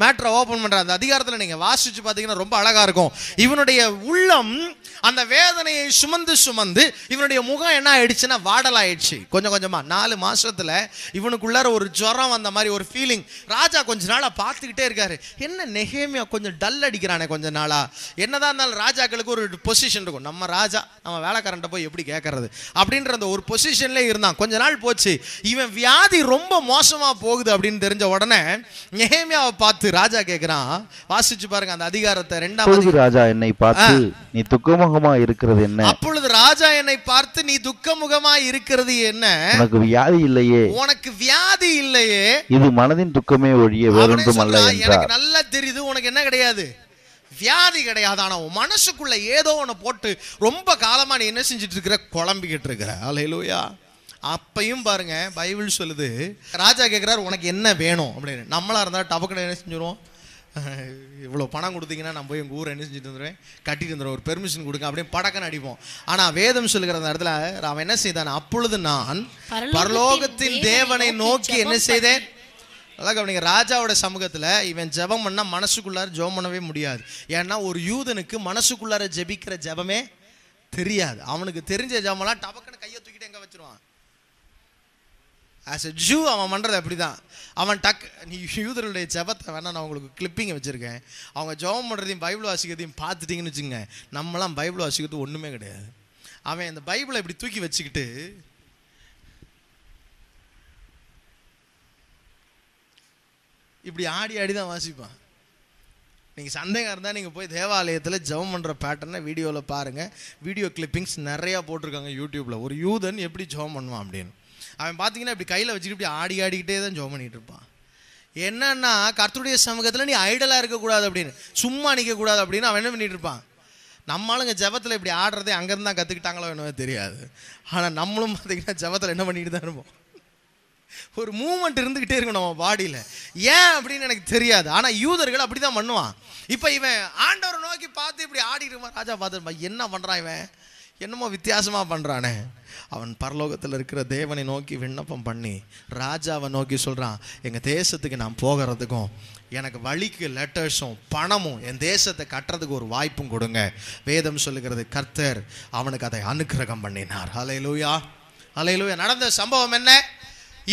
மேட்ரை ஓப்பன் பண்ற அந்த அதிகாரத்தில் நீங்கள் வாசித்து பார்த்தீங்கன்னா ரொம்ப அழகாக இருக்கும் இவனுடைய உள்ளம் அந்த வேதனையை சுமந்து சுமந்து இவனுடைய முகம் என்ன ஆயிடுச்சுன்னா வாடலாயிடுச்சு கொஞ்சம் கொஞ்சமாக நாலு மாதத்தில் இவனுக்குள்ளார ஒரு ஜுரம் வந்த மாதிரி ஒரு ஃபீலிங் ராஜா கொஞ்ச நாளாக பார்த்துக்கிட்டே இருக்காரு என்ன நெகேமியா கொஞ்சம் டல் அடிக்கிறானே கொஞ்ச நாளாக என்னதான் இருந்தாலும் ராஜாக்களுக்கு ஒரு பொசிஷன் இருக்கும் நம்ம ராஜா நம்ம வேலைக்காரன்ட்ட போய் எப்படி கேட்கறது அப்படின்ற அந்த ஒரு பொசிஷன்லேயே இருந்தான் கொஞ்ச நாள் போச்சு இவன் வியாதி ரொம்ப மோசமாக போகுது அப்படின்னு தெரிஞ்ச உடனே நெகேமியாவை பார்த்து பார்த்து ராஜா கேக்குறான் வாசிச்சு பாருங்க அந்த அதிகாரத்தை ரெண்டாம் ராஜா என்னை பார்த்து நீ துக்கமுகமா இருக்கிறது என்ன அப்பொழுது ராஜா என்னை பார்த்து நீ துக்கமுகமா இருக்கிறது என்ன உனக்கு வியாதி இல்லையே உனக்கு வியாதி இல்லையே இது மனதின் துக்கமே ஒழிய வேறொன்றும் அல்ல எனக்கு நல்லா தெரியுது உனக்கு என்ன கிடையாது வியாதி கிடையாது ஆனா மனசுக்குள்ள ஏதோ ஒண்ணு போட்டு ரொம்ப காலமா நீ என்ன செஞ்சுட்டு இருக்கிற குழம்பிக்கிட்டு இருக்கிற அலையிலோயா அப்பையும் பாருங்க பைபிள் சொல்லுது ராஜா கேட்குறாரு உனக்கு என்ன வேணும் அப்படின்னு நம்மளாக இருந்தால் டபக்கடை என்ன செஞ்சிருவோம் இவ்வளோ பணம் கொடுத்தீங்கன்னா நம்ம போய் எங்கள் ஊரை என்ன செஞ்சுட்டு வந்துடுவேன் கட்டிட்டு வந்துடுவோம் ஒரு பெர்மிஷன் கொடுங்க அப்படியே படக்கன்னு அடிப்போம் ஆனால் வேதம் சொல்லுகிற அந்த இடத்துல அவன் என்ன செய்தான் அப்பொழுது நான்
பரலோகத்தின் தேவனை நோக்கி என்ன செய்தேன்
நல்லா கவனிங்க ராஜாவோட சமூகத்தில் இவன் ஜபம் பண்ணால் மனசுக்குள்ளார ஜெபம் பண்ணவே முடியாது ஏன்னா ஒரு யூதனுக்கு மனசுக்குள்ளார ஜெபிக்கிற ஜபமே தெரியாது அவனுக்கு தெரிஞ்ச ஜெபம்லாம் டபக்குன்னு கையை தூக்கிட்டு எங்கே வச்சிருவான் ஆஸ் எ ஜூ அவன் பண்ணுறது அப்படி தான் அவன் டக் நீ யூதருடைய ஜபத்தை வேணால் நான் உங்களுக்கு கிளிப்பிங்க வச்சுருக்கேன் அவங்க ஜபம் பண்ணுறதையும் பைபிள் வாசிக்கிறதையும் பார்த்துட்டிங்கன்னு வச்சுங்க நம்மளாம் பைபிள் வாசிக்கிறது ஒன்றுமே கிடையாது அவன் இந்த பைபிளை இப்படி தூக்கி வச்சுக்கிட்டு இப்படி ஆடி ஆடி தான் வாசிப்பான் நீங்கள் சந்தேகம் இருந்தால் நீங்கள் போய் தேவாலயத்தில் ஜெபம் பண்ணுற பேட்டர்னை வீடியோவில் பாருங்கள் வீடியோ கிளிப்பிங்ஸ் நிறையா போட்டிருக்காங்க யூடியூப்பில் ஒரு யூதன் எப்படி ஜெபம் பண்ணுவான் அப்படின்னு அவன் பார்த்தீங்கன்னா இப்படி கையில் வச்சுக்கிட்டு இப்படி ஆடி ஆடிக்கிட்டே தான் ஜோம் பண்ணிகிட்டு இருப்பான் என்னன்னா கர்த்தருடைய சமூகத்தில் நீ ஐடலாக இருக்கக்கூடாது அப்படின்னு சும்மா நிற்கக்கூடாது அப்படின்னு அவன் என்ன பண்ணிகிட்டு இருப்பான் நம்ம ஆளுங்க ஜபத்தில் இப்படி ஆடுறதே அங்கேருந்து தான் கற்றுக்கிட்டாங்களோ என்னவே தெரியாது ஆனால் நம்மளும் பார்த்தீங்கன்னா ஜபத்தில் என்ன பண்ணிட்டு தான் இருப்போம் ஒரு மூமெண்ட் இருந்துக்கிட்டே இருக்கும் நம்ம பாடியில் ஏன் அப்படின்னு எனக்கு தெரியாது ஆனால் யூதர்கள் அப்படி தான் பண்ணுவான் இப்போ இவன் ஆண்டவரை நோக்கி பார்த்து இப்படி ஆடிட்டு இருப்பான் ராஜா பார்த்துருப்பான் என்ன பண்ணுறான் இவன் என்னமோ வித்தியாசமாக பண்ணுறானே அவன் பரலோகத்தில் இருக்கிற தேவனை நோக்கி விண்ணப்பம் பண்ணி ராஜாவை நோக்கி சொல்கிறான் எங்கள் தேசத்துக்கு நான் போகிறதுக்கும் எனக்கு வழிக்கு லெட்டர்ஸும் பணமும் என் தேசத்தை கட்டுறதுக்கு ஒரு வாய்ப்பும் கொடுங்க வேதம் சொல்லுகிறது கர்த்தர் அவனுக்கு அதை அனுக்கிரகம் பண்ணினார் அலையலூயா அலையலூயா நடந்த சம்பவம் என்ன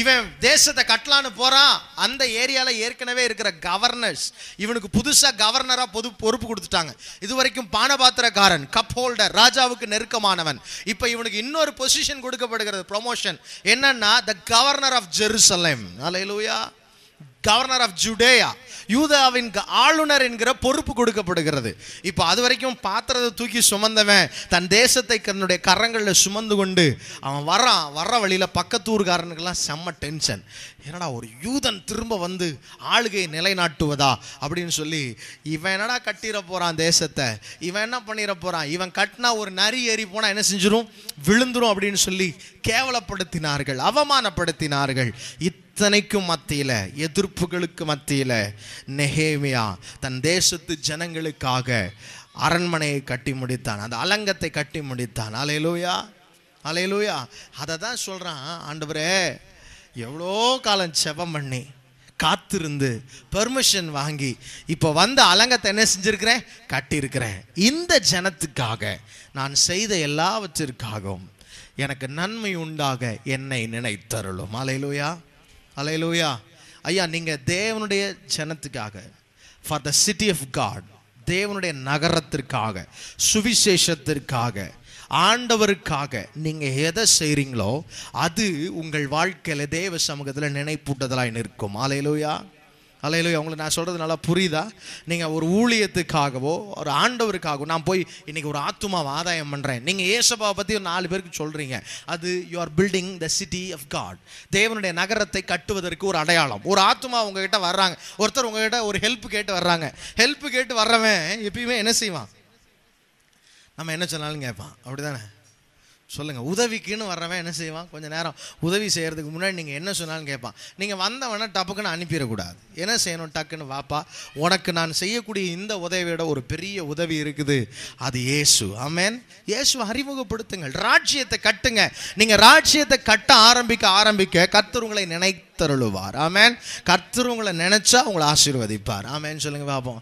இவன் தேசத்தை கட்டலான்னு போகிறான் அந்த ஏரியாவில் ஏற்கனவே இருக்கிற கவர்னர்ஸ் இவனுக்கு புதுசாக கவர்னராக பொது பொறுப்பு கொடுத்துட்டாங்க இது வரைக்கும் பானபாத்திரக்காரன் கப் ஹோல்டர் ராஜாவுக்கு நெருக்கமானவன் இப்போ இவனுக்கு இன்னொரு பொசிஷன் கொடுக்கப்படுகிறது ப்ரொமோஷன் என்னன்னா the governor of Jerusalem alleluia governor of Judea யூதாவின் ஆளுநர் என்கிற பொறுப்பு கொடுக்கப்படுகிறது இப்போ அது வரைக்கும் பாத்திரத்தை தூக்கி சுமந்தவன் தன் தேசத்தை தன்னுடைய கரங்களில் சுமந்து கொண்டு அவன் வரான் வர்ற வழியில் பக்கத்தூர்காரனுக்கெல்லாம் செம்ம டென்ஷன் என்னடா ஒரு யூதன் திரும்ப வந்து ஆளுகையை நிலைநாட்டுவதா அப்படின்னு சொல்லி இவன் என்னடா கட்டிட போகிறான் தேசத்தை இவன் என்ன பண்ணிட போகிறான் இவன் கட்டினா ஒரு நரி ஏறி போனால் என்ன செஞ்சிடும் விழுந்துடும் அப்படின்னு சொல்லி கேவலப்படுத்தினார்கள் அவமானப்படுத்தினார்கள் இத் இத்தனைக்கும் மத்தியில் எதிர்ப்புகளுக்கு மத்தியில் நெஹேமியா தன் தேசத்து ஜனங்களுக்காக அரண்மனையை கட்டி முடித்தான் அந்த அலங்கத்தை கட்டி முடித்தான் அலையலூயா அலையலூயா அதை தான் சொல்கிறான் ஆண்டவரே எவ்வளோ காலம் செபம் பண்ணி காத்திருந்து பெர்மிஷன் வாங்கி இப்போ வந்த அலங்கத்தை என்ன செஞ்சுருக்கிறேன் கட்டியிருக்கிறேன் இந்த ஜனத்துக்காக நான் செய்த எல்லாவற்றிற்காகவும் எனக்கு நன்மை உண்டாக என்னை நினைத்தருளும் அலையிலோயா அலையலூயா ஐயா நீங்கள் தேவனுடைய ஜனத்துக்காக for the city of God தேவனுடைய நகரத்திற்காக சுவிசேஷத்திற்காக ஆண்டவருக்காக நீங்கள் எதை செய்கிறீங்களோ அது உங்கள் வாழ்க்கையில் தேவ சமூகத்தில் நினைப்பூட்டுதலாக நிற்கும் அலையலூயா அலையிலோ அவங்களை நான் சொல்கிறது நல்லா புரியுதா நீங்கள் ஒரு ஊழியத்துக்காகவோ ஒரு ஆண்டவருக்காகவோ நான் போய் இன்றைக்கி ஒரு ஆத்மாவை ஆதாயம் பண்ணுறேன் நீங்கள் ஏசப்பாவை பற்றி ஒரு நாலு பேருக்கு சொல்கிறீங்க அது you are building the city of God தேவனுடைய நகரத்தை கட்டுவதற்கு ஒரு அடையாளம் ஒரு ஆத்துமா உங்ககிட்ட வர்றாங்க ஒருத்தர் உங்ககிட்ட ஒரு ஹெல்ப் கேட்டு வர்றாங்க ஹெல்ப் கேட்டு வர்றவன் எப்பயுமே என்ன செய்வான் நம்ம என்ன சொன்னாலும் கேட்பான் அப்படி தானே சொல்லுங்கள் உதவிக்குன்னு வர்றவன் என்ன செய்வான் கொஞ்சம் நேரம் உதவி செய்கிறதுக்கு முன்னாடி நீங்கள் என்ன சொன்னாலும் கேட்பான் நீங்கள் வந்தவனை டப்புக்குன்னு அனுப்பிடக்கூடாது என்ன செய்யணும் டக்குன்னு வாப்பா உனக்கு நான் செய்யக்கூடிய இந்த உதவியோட ஒரு பெரிய உதவி இருக்குது அது ஏசு அமேன் இயேசு அறிமுகப்படுத்துங்கள் ராஜ்யத்தை கட்டுங்க நீங்கள் ராஜ்யத்தை கட்ட ஆரம்பிக்க ஆரம்பிக்க கத்துருவங்களை நினைத்தருளுவார் ஆமேன் கர்த்தருங்களை நினைச்சா உங்களை ஆசீர்வதிப்பார் ஆமேன்னு சொல்லுங்கள் பார்ப்போம்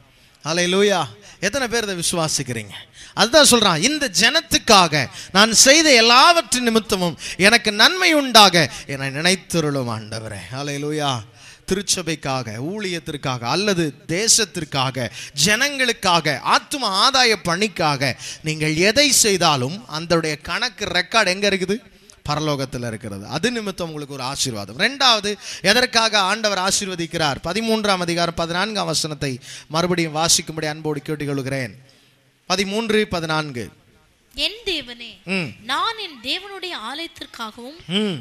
அலை லூயா எத்தனை பேர் இதை விசுவாசிக்கிறீங்க அதுதான் சொல்கிறான் இந்த ஜனத்துக்காக நான் செய்த எல்லாவற்றின் நிமித்தமும் எனக்கு நன்மை உண்டாக என்னை நினைத்திருளும் ஆண்டவரே அலையிலூயா திருச்சபைக்காக ஊழியத்திற்காக அல்லது தேசத்திற்காக ஜனங்களுக்காக ஆத்ம ஆதாய பணிக்காக நீங்கள் எதை செய்தாலும் அந்தடைய கணக்கு ரெக்கார்டு எங்கே இருக்குது பரலோகத்தில் இருக்கிறது அது நிமித்தம் உங்களுக்கு ஒரு ஆசீர்வாதம் ரெண்டாவது எதற்காக ஆண்டவர் ஆசீர்வதிக்கிறார் பதிமூன்றாம் அதிகாரம் பதினான்காம் வசனத்தை மறுபடியும் வாசிக்கும்படி அன்போடு கேட்டுக்கொள்கிறேன் பதிமூன்று பதினான்கு
என் தேவனே நான் என் தேவனுடைய ஆலயத்திற்காகவும்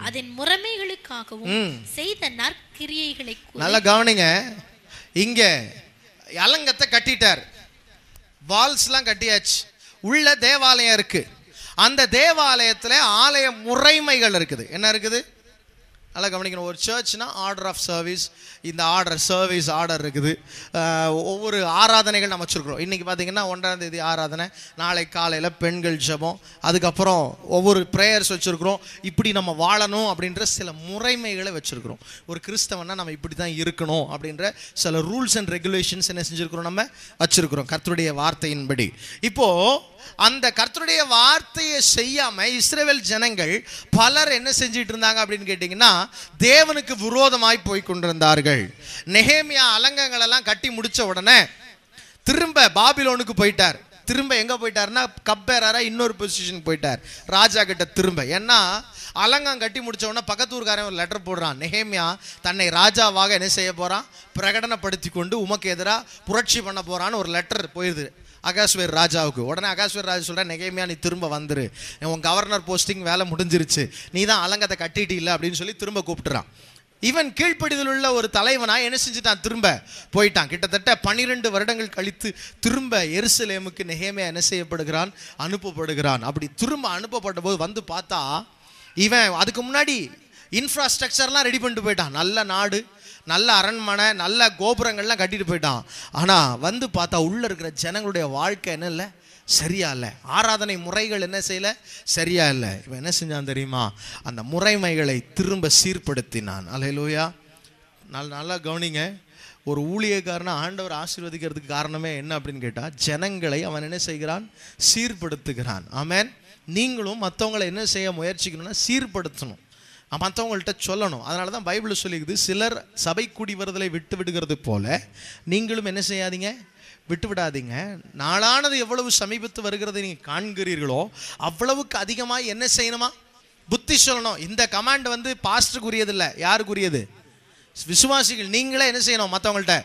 அதன் முறைமைகளுக்காகவும் செய்த நற்கிரியைகளை
நல்லா கவனிங்க இங்க அலங்கத்தை கட்டிட்டார் வால்ஸ்லாம் கட்டியாச்சு உள்ள தேவாலயம் இருக்கு அந்த தேவாலயத்தில் ஆலய முறைமைகள் இருக்குது என்ன இருக்குது நல்லா கவனிக்கணும் ஒரு சர்ச்னா ஆர்டர் ஆஃப் சர்வீஸ் இந்த ஆர்டர் சர்வீஸ் ஆர்டர் இருக்குது ஒவ்வொரு ஆராதனைகள் நம்ம வச்சுருக்கிறோம் இன்றைக்கி பார்த்திங்கன்னா ஒன்றாம் தேதி ஆராதனை நாளை காலையில் பெண்கள் ஜபம் அதுக்கப்புறம் ஒவ்வொரு ப்ரேயர்ஸ் வச்சுருக்குறோம் இப்படி நம்ம வாழணும் அப்படின்ற சில முறைமைகளை வச்சுருக்கிறோம் ஒரு கிறிஸ்தவனா நம்ம இப்படி தான் இருக்கணும் அப்படின்ற சில ரூல்ஸ் அண்ட் ரெகுலேஷன்ஸ் என்ன செஞ்சுருக்கிறோம் நம்ம வச்சுருக்கிறோம் கர்த்தருடைய வார்த்தையின்படி இப்போது அந்த கர்த்தருடைய வார்த்தையை செய்யாமல் இஸ்ரேவேல் ஜனங்கள் பலர் என்ன செஞ்சிட்டு இருந்தாங்க அப்படின்னு கேட்டீங்கன்னா தேவனுக்கு விரோதமாய் போய் கொண்டிருந்தார்கள் நெஹேமியா அலங்கங்களெல்லாம் கட்டி முடிச்ச உடனே திரும்ப பாபிலோனுக்கு போயிட்டார் திரும்ப எங்க போயிட்டாருன்னா கப்பேராரா இன்னொரு பொசிஷன் போயிட்டார் ராஜா கிட்ட திரும்ப ஏன்னா அலங்கம் கட்டி முடிச்ச உடனே பக்கத்தூர்காரன் ஒரு லெட்டர் போடுறான் நெஹேமியா தன்னை ராஜாவாக என்ன செய்ய போறான் பிரகடனப்படுத்தி கொண்டு உமக்கு எதிராக புரட்சி பண்ண போறான்னு ஒரு லெட்டர் போயிடுது அகாஸ்வேர் ராஜாவுக்கு உடனே அகாஸ்வேர் ராஜா சொல்கிற நெகைமையா நீ திரும்ப வந்துரு உன் கவர்னர் போஸ்டிங் வேலை முடிஞ்சிருச்சு நீ தான் அலங்கத்தை கட்டிட்டு இல்லை அப்படின்னு சொல்லி திரும்ப கூப்பிட்டுறான் இவன் கீழ்ப்படிதல் உள்ள ஒரு தலைவனா என்ன செஞ்சுட்டான் திரும்ப போயிட்டான் கிட்டத்தட்ட பனிரெண்டு வருடங்கள் கழித்து திரும்ப எருசலேமுக்கு நெகைமையா என்ன செய்யப்படுகிறான் அனுப்பப்படுகிறான் அப்படி திரும்ப அனுப்பப்பட்ட போது வந்து பார்த்தா இவன் அதுக்கு முன்னாடி இன்ஃப்ராஸ்ட்ரக்சர்லாம் ரெடி பண்ணிட்டு போயிட்டான் நல்ல நாடு நல்ல அரண்மனை நல்ல கோபுரங்கள்லாம் கட்டிட்டு போயிட்டான் ஆனால் வந்து பார்த்தா உள்ளே இருக்கிற ஜனங்களுடைய வாழ்க்கை என்ன இல்லை சரியா இல்லை ஆராதனை முறைகள் என்ன செய்யலை சரியா இல்லை இவன் என்ன செஞ்சான் தெரியுமா அந்த முறைமைகளை திரும்ப சீர்படுத்தினான் லோயா நல்ல நல்லா கவனிங்க ஒரு ஊழியக்காரனை ஆண்டவர் ஆசீர்வதிக்கிறதுக்கு காரணமே என்ன அப்படின்னு கேட்டால் ஜனங்களை அவன் என்ன செய்கிறான் சீர்படுத்துகிறான் ஆமேன் நீங்களும் மற்றவங்களை என்ன செய்ய முயற்சிக்கணும்னா சீர்படுத்தணும் மற்றவங்கள்ட்ட சொல்லணும் அதனால தான் பைபிள் சொல்லிக்குது சிலர் சபை கூடி வருதலை விட்டு விடுகிறது போல நீங்களும் என்ன செய்யாதீங்க விட்டு விடாதீங்க நாளானது எவ்வளவு சமீபத்து வருகிறதை நீங்கள் காண்கிறீர்களோ அவ்வளவுக்கு அதிகமாக என்ன செய்யணுமா புத்தி சொல்லணும் இந்த கமாண்ட் வந்து பாஸ்டருக்குரியது இல்லை யாருக்குரியது விசுவாசிகள் நீங்களே என்ன செய்யணும் மற்றவங்கள்ட்ட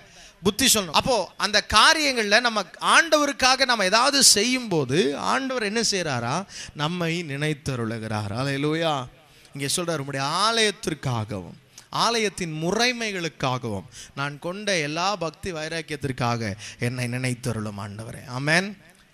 புத்தி சொல்லணும் அப்போ அந்த காரியங்களில் நம்ம ஆண்டவருக்காக நம்ம ஏதாவது செய்யும்போது ஆண்டவர் என்ன செய்கிறாரா நம்மை நினைத்தருளுகிறார் இல்லையா இங்கே சொல்கிறார் உம்முடைய ஆலயத்திற்காகவும் ஆலயத்தின் முறைமைகளுக்காகவும் நான் கொண்ட எல்லா பக்தி வைராக்கியத்திற்காக என்னை நினைத்தருளும் ஆண்டவரே ஆமேன்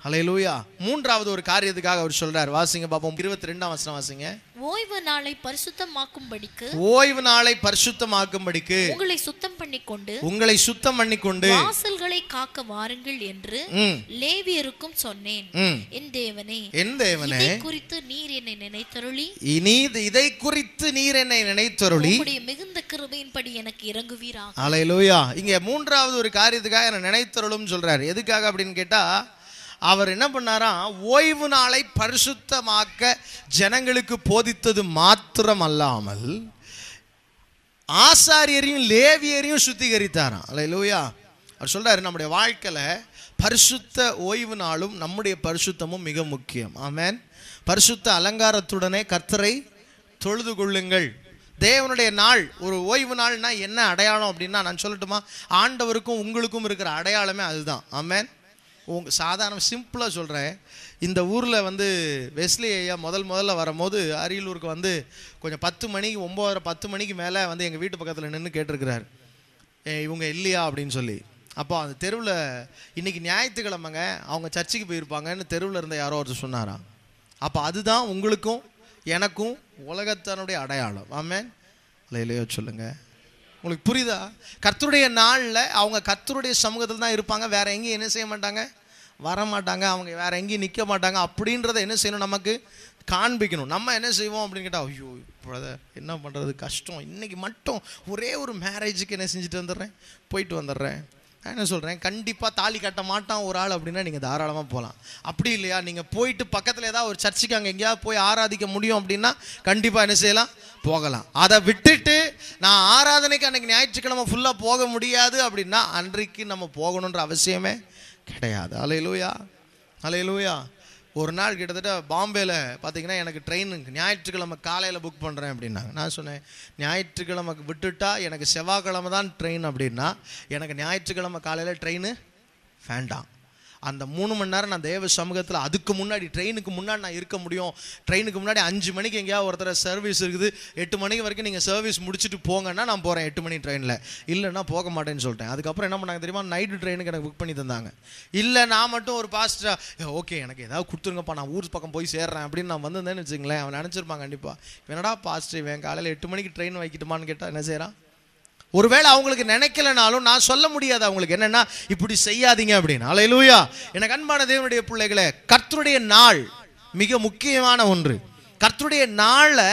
ஹலையிலூயா மூன்றாவது ஒரு காரியத்துக்காக அவர் சொல்றார் வாசிங்க பாப்போம் இருபத்தி ரெண்டாம் வசனம் வாசிங்க
ஓய்வு நாளை பரிசுத்தமாக்கும்படிக்கு ஓய்வு
நாளை பரிசுத்தமாக்கும்படிக்கு உங்களை
சுத்தம் பண்ணி கொண்டு
உங்களை சுத்தம் பண்ணி கொண்டு
வாசல்களை காக்க வாருங்கள் என்று லேவியருக்கும் சொன்னேன் என் தேவனே
என் தேவனே
குறித்து நீர் என்னை நினைத்தருளி
இனி இதை குறித்து நீர் என்னை நினைத்தருளி உம்முடைய
மிகுந்த கிருபையின்படி எனக்கு இறங்குவீராக
ஹalleluya இங்க மூன்றாவது ஒரு காரியத்துக்காக என்ன நினைத்தருளும் சொல்றாரு எதுக்காக அப்படின்னு கேட்டா அவர் என்ன பண்ணாரா ஓய்வு நாளை பரிசுத்தமாக்க ஜனங்களுக்கு போதித்தது மாத்திரம் அல்லாமல் ஆசாரியரையும் லேவியரையும் சுத்திகரித்தாராம் அல்ல இல்லையா அவர் சொல்கிறார் நம்முடைய வாழ்க்கையில் பரிசுத்த ஓய்வு நாளும் நம்முடைய பரிசுத்தமும் மிக முக்கியம் ஆமேன் பரிசுத்த அலங்காரத்துடனே கர்த்தரை தொழுது கொள்ளுங்கள் தேவனுடைய நாள் ஒரு ஓய்வு நாள்னா என்ன அடையாளம் அப்படின்னா நான் சொல்லட்டுமா ஆண்டவருக்கும் உங்களுக்கும் இருக்கிற அடையாளமே அதுதான் ஆமேன் உங்கள் சாதாரண சிம்பிளாக சொல்கிறேன் இந்த ஊரில் வந்து வெஸ்லி ஐயா முதல் முதல்ல வரும்போது அரியலூருக்கு வந்து கொஞ்சம் பத்து மணிக்கு ஒம்போதரை பத்து மணிக்கு மேலே வந்து எங்கள் வீட்டு பக்கத்தில் நின்று கேட்டிருக்கிறார் இவங்க இல்லையா அப்படின்னு சொல்லி அப்போ அந்த தெருவில் இன்றைக்கி ஞாயிற்றுக்கிழமைங்க அவங்க சர்ச்சுக்கு போயிருப்பாங்கன்னு தெருவில் இருந்த யாரோ ஒருத்தர் சொன்னாராம் அப்போ அதுதான் உங்களுக்கும் எனக்கும் உலகத்தனுடைய அடையாளம் ஆமேன் இல்லையோ சொல்லுங்கள் உங்களுக்கு புரியுதா கர்த்தருடைய நாளில் அவங்க கர்த்தருடைய சமூகத்தில் தான் இருப்பாங்க வேறு எங்கேயும் என்ன செய்ய மாட்டாங்க வரமாட்டாங்க அவங்க வேறு எங்கேயும் நிற்க மாட்டாங்க அப்படின்றத என்ன செய்யணும் நமக்கு காண்பிக்கணும் நம்ம என்ன செய்வோம் அப்படின்னு கேட்டால் ஐயோ இப்போ என்ன பண்ணுறது கஷ்டம் இன்றைக்கி மட்டும் ஒரே ஒரு மேரேஜுக்கு என்ன செஞ்சுட்டு வந்துடுறேன் போயிட்டு வந்துடுறேன் நான் என்ன சொல்கிறேன் கண்டிப்பாக தாலி கட்ட மாட்டான் ஒரு ஆள் அப்படின்னா நீங்கள் தாராளமாக போகலாம் அப்படி இல்லையா நீங்கள் போயிட்டு பக்கத்தில் ஏதாவது ஒரு சர்ச்சுக்கு அங்கே எங்கேயாவது போய் ஆராதிக்க முடியும் அப்படின்னா கண்டிப்பாக என்ன செய்யலாம் போகலாம் அதை விட்டுட்டு நான் ஆராதனைக்கு அன்றைக்கி ஞாயிற்றுக்கிழமை ஃபுல்லாக போக முடியாது அப்படின்னா அன்றைக்கு நம்ம போகணுன்ற அவசியமே கிடையாது அலையலூயா அலையலூயா ஒரு நாள் கிட்டத்தட்ட பாம்பேயில் பார்த்தீங்கன்னா எனக்கு ட்ரெயினுக்கு ஞாயிற்றுக்கிழமை காலையில் புக் பண்ணுறேன் அப்படின்னாங்க நான் சொன்னேன் ஞாயிற்றுக்கிழமை விட்டுட்டா எனக்கு செவ்வாய்க்கிழமை தான் ட்ரெயின் அப்படின்னா எனக்கு ஞாயிற்றுக்கிழமை காலையில் ட்ரெயின் வேண்டாம் அந்த மூணு மணி நேரம் நான் தேவ சமூகத்தில் அதுக்கு முன்னாடி ட்ரெயினுக்கு முன்னாடி நான் இருக்க முடியும் ட்ரெயினுக்கு முன்னாடி அஞ்சு மணிக்கு எங்கேயாவது ஒருத்தர் சர்வீஸ் இருக்குது எட்டு மணிக்கு வரைக்கும் நீங்கள் சர்வீஸ் முடிச்சுட்டு போங்கன்னா நான் போகிறேன் எட்டு மணி ட்ரெயினில் இல்லைன்னா போக மாட்டேன்னு சொல்லிட்டேன் அதுக்கப்புறம் என்ன பண்ணாங்க தெரியுமா நைட்டு ட்ரெயினுக்கு எனக்கு புக் பண்ணி தந்தாங்க இல்லை நான் மட்டும் ஒரு பாஸ்டா ஓகே எனக்கு ஏதாவது கொடுத்துருங்கப்பா நான் ஊர் பக்கம் போய் சேர்றேன் அப்படின்னு நான் வந்திருந்தேன்னு வச்சுங்களேன் அவன் நினச்சிருப்பான் கண்டிப்பாக என்னடா பாஸ்டர் என் காலையில் எட்டு மணிக்கு ட்ரெயின் வைக்கிட்டுமான்னு கேட்டால் என்ன செய்கிறான் ஒருவேளை அவங்களுக்கு நினைக்கலனாலும் நான் சொல்ல முடியாது அவங்களுக்கு என்னென்னா இப்படி செய்யாதீங்க அப்படின்னு அலையிலூயா எனக்கு அன்பான தேவனுடைய பிள்ளைகளை கர்த்தருடைய நாள் மிக முக்கியமான ஒன்று கர்த்தருடைய நாளை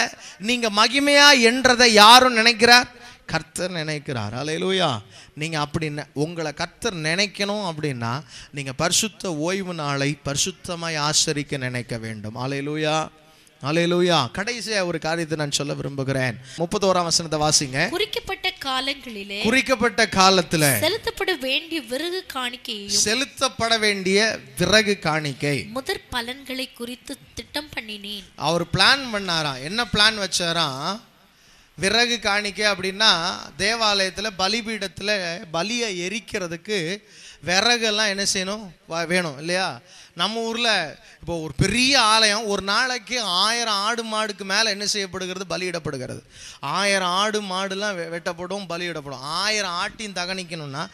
நீங்கள் மகிமையாக என்றதை யாரும் நினைக்கிறார் கர்த்தர் நினைக்கிறார் அலையிலூயா நீங்கள் அப்படின்னு உங்களை கர்த்தர் நினைக்கணும் அப்படின்னா நீங்கள் பரிசுத்த ஓய்வு நாளை பரிசுத்தமாய் ஆசரிக்க நினைக்க வேண்டும் அலையிலூயா அலையலூயா கடைசியா ஒரு காரியத்தை நான் சொல்ல விரும்புகிறேன் முப்பத்தோராம் வசனத்தை வாசிங்க
குறிக்கப்பட்ட காலங்களிலே
குறிக்கப்பட்ட காலத்துல
செலுத்தப்பட வேண்டிய விறகு காணிக்கை
செலுத்தப்பட வேண்டிய விறகு காணிக்கை
முதற் பலன்களை குறித்து திட்டம் பண்ணினேன்
அவர் பிளான் பண்ணாரா என்ன பிளான் வச்சாராம் விறகு காணிக்கை அப்படின்னா தேவாலயத்தில் பலிபீடத்தில் பலியை எரிக்கிறதுக்கு விறகெல்லாம் என்ன செய்யணும் வேணும் இல்லையா நம்ம ஊரில் இப்போ ஒரு பெரிய ஆலயம் ஒரு நாளைக்கு ஆயிரம் ஆடு மாடுக்கு மேலே என்ன செய்யப்படுகிறது பலியிடப்படுகிறது ஆயிரம் ஆடு மாடுலாம் வெட்டப்படும் பலியிடப்படும் ஆயிரம் ஆட்டையும் தகனிக்கணும்னா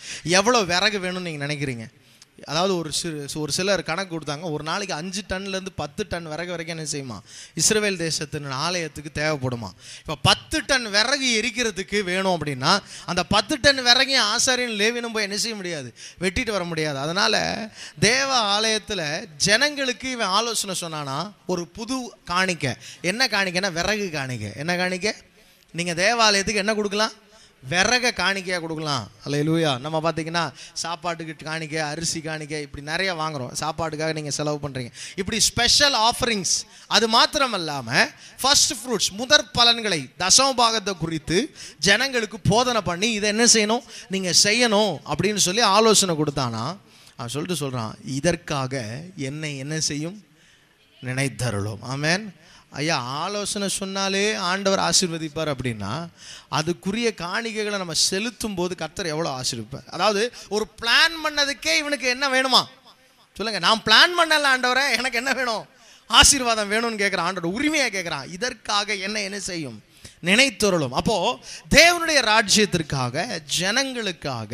எவ்வளோ விறகு வேணும்னு நீங்கள் நினைக்கிறீங்க அதாவது ஒரு சிறு ஒரு சிலர் கணக்கு கொடுத்தாங்க ஒரு நாளைக்கு அஞ்சு டன்லேருந்து பத்து டன் விறகு வரைக்கும் என்ன செய்யுமா இஸ்ரேல் தேசத்தின் ஆலயத்துக்கு தேவைப்படுமா இப்போ பத்து டன் விறகு எரிக்கிறதுக்கு வேணும் அப்படின்னா அந்த பத்து டன் விறகையும் ஆசாரியும் லேவினும் போய் என்ன செய்ய முடியாது வெட்டிட்டு வர முடியாது அதனால் தேவ ஆலயத்தில் ஜனங்களுக்கு இவன் ஆலோசனை சொன்னானா ஒரு புது காணிக்க என்ன காணிக்கன்னா விறகு காணிக்க என்ன காணிக்க நீங்கள் தேவாலயத்துக்கு என்ன கொடுக்கலாம் விறக காணிக்கையாக கொடுக்கலாம் அல்ல இலுவையா நம்ம பார்த்தீங்கன்னா சாப்பாட்டுக்கு காணிக்கை அரிசி காணிக்கை இப்படி நிறைய வாங்குகிறோம் சாப்பாட்டுக்காக நீங்கள் செலவு பண்ணுறீங்க இப்படி ஸ்பெஷல் ஆஃபரிங்ஸ் அது மாத்திரம் இல்லாமல் ஃபர்ஸ்ட் ஃப்ரூட்ஸ் முதற் பலன்களை தசமபாகத்தை குறித்து ஜனங்களுக்கு போதனை பண்ணி இதை என்ன செய்யணும் நீங்கள் செய்யணும் அப்படின்னு சொல்லி ஆலோசனை கொடுத்தானா அவன் சொல்லிட்டு சொல்கிறான் இதற்காக என்னை என்ன செய்யும் நினைத்தருளும் ஆமேன் ஐயா ஆலோசனை சொன்னாலே ஆண்டவர் ஆசீர்வதிப்பார் அப்படின்னா அதுக்குரிய காணிக்கைகளை நம்ம செலுத்தும் போது கர்த்தர் எவ்வளோ ஆசீர்விப்பார் அதாவது ஒரு பிளான் பண்ணதுக்கே இவனுக்கு என்ன வேணுமா சொல்லுங்க நான் பிளான் பண்ணல ஆண்டவரை எனக்கு என்ன வேணும் ஆசீர்வாதம் வேணும்னு கேட்குறான் ஆண்டோட உரிமையாக கேட்குறான் இதற்காக என்ன என்ன செய்யும் நினைத்தொருளும் அப்போ தேவனுடைய ராஜ்யத்திற்காக ஜனங்களுக்காக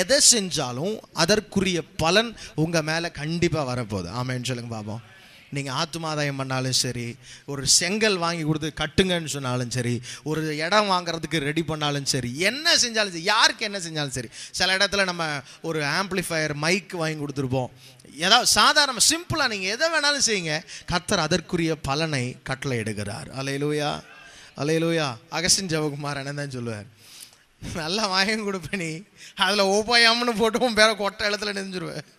எதை செஞ்சாலும் அதற்குரிய பலன் உங்கள் மேலே கண்டிப்பாக வரப்போகுது ஆமேன்னு சொல்லுங்க பாபம் நீங்கள் ஆத்மாதாயம் பண்ணாலும் சரி ஒரு செங்கல் வாங்கி கொடுத்து கட்டுங்கன்னு சொன்னாலும் சரி ஒரு இடம் வாங்குறதுக்கு ரெடி பண்ணாலும் சரி என்ன செஞ்சாலும் சரி யாருக்கு என்ன செஞ்சாலும் சரி சில இடத்துல நம்ம ஒரு ஆம்ப்ளிஃபையர் மைக் வாங்கி கொடுத்துருப்போம் ஏதாவது சாதாரண சிம்பிளாக நீங்கள் எதை வேணாலும் செய்யுங்க கத்தர் அதற்குரிய பலனை கட்டளை எடுக்கிறார் அலையிலூயா அகசின் ஜவகுமார் என்ன தான் சொல்லுவார் நல்லா வாங்கி கொடுப்பேனி அதில் ஓப்பாயாம்னு போட்டு பேர கொட்டை இடத்துல நெஞ்சிருவேன்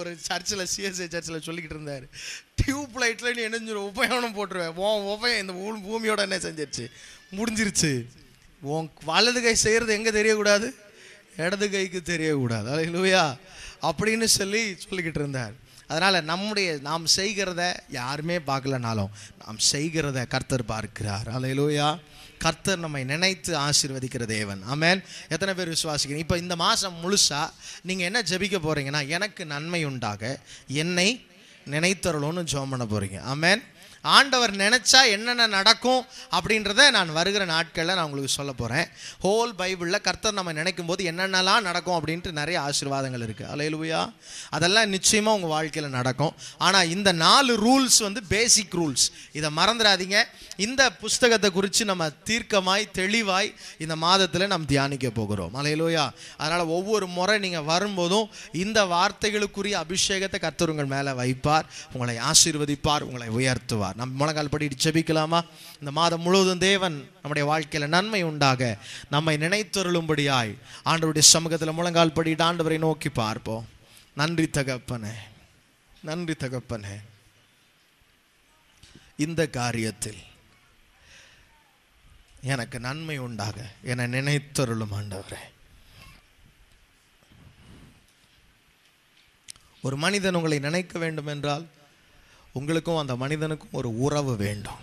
ஒரு சர்ச்சில் சிஎஸ்ஐ சர்ச்சில் சொல்லிக்கிட்டு இருந்தார் டியூப் லைட்டில் நீ என்ன செஞ்சிரு உபயோகம் போட்டுருவேன் உன் உபயம் இந்த ஊ பூமியோட என்ன செஞ்சிருச்சு முடிஞ்சிருச்சு உன் வலது கை செய்கிறது எங்கே தெரியக்கூடாது இடது கைக்கு தெரியக்கூடாது அது இல்லையா அப்படின்னு சொல்லி சொல்லிக்கிட்டு இருந்தார் அதனால் நம்முடைய நாம் செய்கிறத யாருமே பார்க்கலனாலும் நாம் செய்கிறத கர்த்தர் பார்க்கிறார் அலையிலோயா கர்த்தர் நம்மை நினைத்து ஆசீர்வதிக்கிற தேவன் ஆமேன் எத்தனை பேர் விசுவாசிக்கிறீங்க இப்போ இந்த மாதம் முழுசாக நீங்கள் என்ன ஜபிக்க போகிறீங்கன்னா எனக்கு நன்மை உண்டாக என்னை நினைத்தரலோன்னு ஜோம் பண்ண போகிறீங்க ஆமேன் ஆண்டவர் நினச்சா என்னென்ன நடக்கும் அப்படின்றத நான் வருகிற நாட்களில் நான் உங்களுக்கு சொல்ல போகிறேன் ஹோல் பைபிளில் கர்த்தர் நம்ம நினைக்கும் போது என்னென்னலாம் நடக்கும் அப்படின்ட்டு நிறைய ஆசீர்வாதங்கள் இருக்குது அலையலுவையா அதெல்லாம் நிச்சயமாக உங்கள் வாழ்க்கையில் நடக்கும் ஆனால் இந்த நாலு ரூல்ஸ் வந்து பேசிக் ரூல்ஸ் இதை மறந்துடாதீங்க இந்த புஸ்தகத்தை குறித்து நம்ம தீர்க்கமாய் தெளிவாய் இந்த மாதத்தில் நம்ம தியானிக்க போகிறோம் அலையலுவையா அதனால் ஒவ்வொரு முறை நீங்கள் வரும்போதும் இந்த வார்த்தைகளுக்குரிய அபிஷேகத்தை கர்த்தர் உங்கள் மேலே வைப்பார் உங்களை ஆசீர்வதிப்பார் உங்களை உயர்த்துவார் செய்வார் நம் முழங்கால் படி ஜபிக்கலாமா இந்த மாதம் முழுவதும் தேவன் நம்முடைய வாழ்க்கையில் நன்மை உண்டாக நம்மை நினைத்தொருளும்படியாய் ஆண்டவருடைய சமூகத்தில் முழங்கால் படிட்டு ஆண்டவரை நோக்கி பார்ப்போம் நன்றி தகப்பனே நன்றி தகப்பனே இந்த காரியத்தில் எனக்கு நன்மை உண்டாக என நினைத்தொருளும் ஆண்டவரே ஒரு மனிதன் உங்களை நினைக்க வேண்டும் என்றால் உங்களுக்கும் அந்த மனிதனுக்கும் ஒரு உறவு வேண்டும்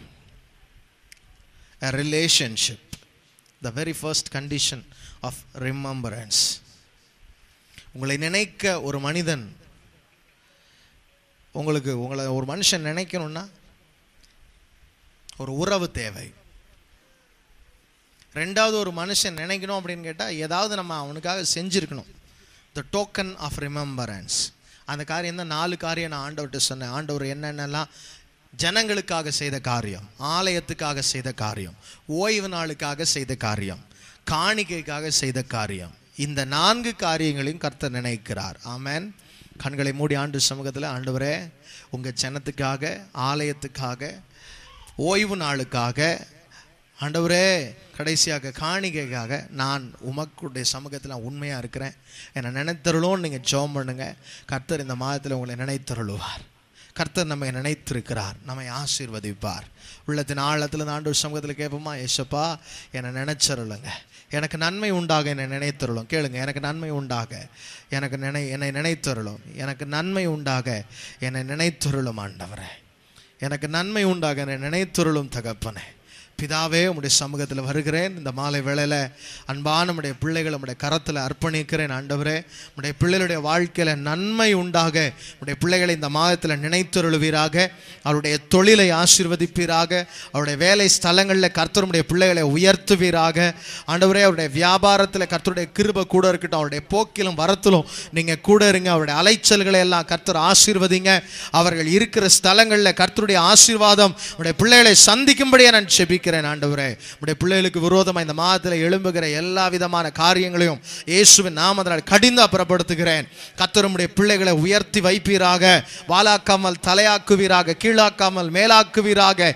relationship the very first condition of remembrance உங்களை நினைக்க ஒரு மனிதன் உங்களுக்கு உங்களை ஒரு மனுஷன் நினைக்கணும்னா ஒரு உறவு தேவை ரெண்டாவது ஒரு மனுஷன் நினைக்கணும் அப்படின்னு கேட்டால் ஏதாவது நம்ம அவனுக்காக செஞ்சுருக்கணும் த டோக்கன் ஆஃப் ரிமெம்பரன்ஸ் அந்த காரியம் தான் நாலு காரியம் நான் ஆண்டவர்கிட்ட சொன்னேன் ஆண்டவர் என்னென்னலாம் ஜனங்களுக்காக செய்த காரியம் ஆலயத்துக்காக செய்த காரியம் ஓய்வு நாளுக்காக செய்த காரியம் காணிக்கைக்காக செய்த காரியம் இந்த நான்கு காரியங்களையும் கர்த்தர் நினைக்கிறார் ஆமேன் கண்களை மூடி ஆண்டு சமூகத்தில் ஆண்டவரே உங்கள் ஜனத்துக்காக ஆலயத்துக்காக ஓய்வு நாளுக்காக ஆண்டவரே கடைசியாக காணிக்கைக்காக நான் உமக்குடைய சமூகத்தில் உண்மையாக இருக்கிறேன் என்னை நினைத்தருளோன்னு நீங்கள் ஜோம் பண்ணுங்கள் கர்த்தர் இந்த மாதத்தில் உங்களை நினைத்தருளுவார் கர்த்தர் நம்மை நினைத்திருக்கிறார் நம்மை ஆசீர்வதிப்பார் உள்ளத்தின் ஆழத்தில் ஆண்டு சமூகத்தில் கேட்போமா யேசப்பா என்னை நினைச்சருளுங்க எனக்கு நன்மை உண்டாக என்னை நினைத்தருளும் கேளுங்க எனக்கு நன்மை உண்டாக எனக்கு நினை என்னை நினைத்தருளும் எனக்கு நன்மை உண்டாக என்னை நினைத்தருளும் ஆண்டவரே எனக்கு நன்மை உண்டாக என்னை நினைத்தருளும் தகப்பனே பிதாவே உம்முடைய சமூகத்தில் வருகிறேன் இந்த மாலை வேளையில் அன்பான நம்முடைய பிள்ளைகள் உடைய கரத்தில் அர்ப்பணிக்கிறேன் ஆண்டவரே உடைய பிள்ளைகளுடைய வாழ்க்கையில் நன்மை உண்டாக உடைய பிள்ளைகளை இந்த மாதத்தில் நினைத்தருளுவீராக அவருடைய தொழிலை ஆசிர்வதிப்பீராக அவருடைய வேலை ஸ்தலங்களில் கர்த்தருடைய பிள்ளைகளை உயர்த்துவீராக ஆண்டவரே அவருடைய வியாபாரத்தில் கர்த்தருடைய கிருப கூட இருக்கட்டும் அவருடைய போக்கிலும் வரத்திலும் நீங்கள் கூட இருங்க அவருடைய அலைச்சல்களை எல்லாம் கர்த்தர் ஆசீர்வதிங்க அவர்கள் இருக்கிற ஸ்தலங்களில் கர்த்தருடைய ஆசீர்வாதம் உடைய பிள்ளைகளை சந்திக்கும்படியாக நான் செபிக்க ஜெபிக்கிறேன் ஆண்டவரே உடைய பிள்ளைகளுக்கு விரோதமாக இந்த மாதத்தில் எழும்புகிற எல்லா விதமான காரியங்களையும் இயேசுவின் நாமத்தினால் கடிந்து அப்புறப்படுத்துகிறேன் கத்தருடைய பிள்ளைகளை உயர்த்தி வைப்பீராக வாலாக்காமல் தலையாக்குவீராக கீழாக்காமல் மேலாக்குவீராக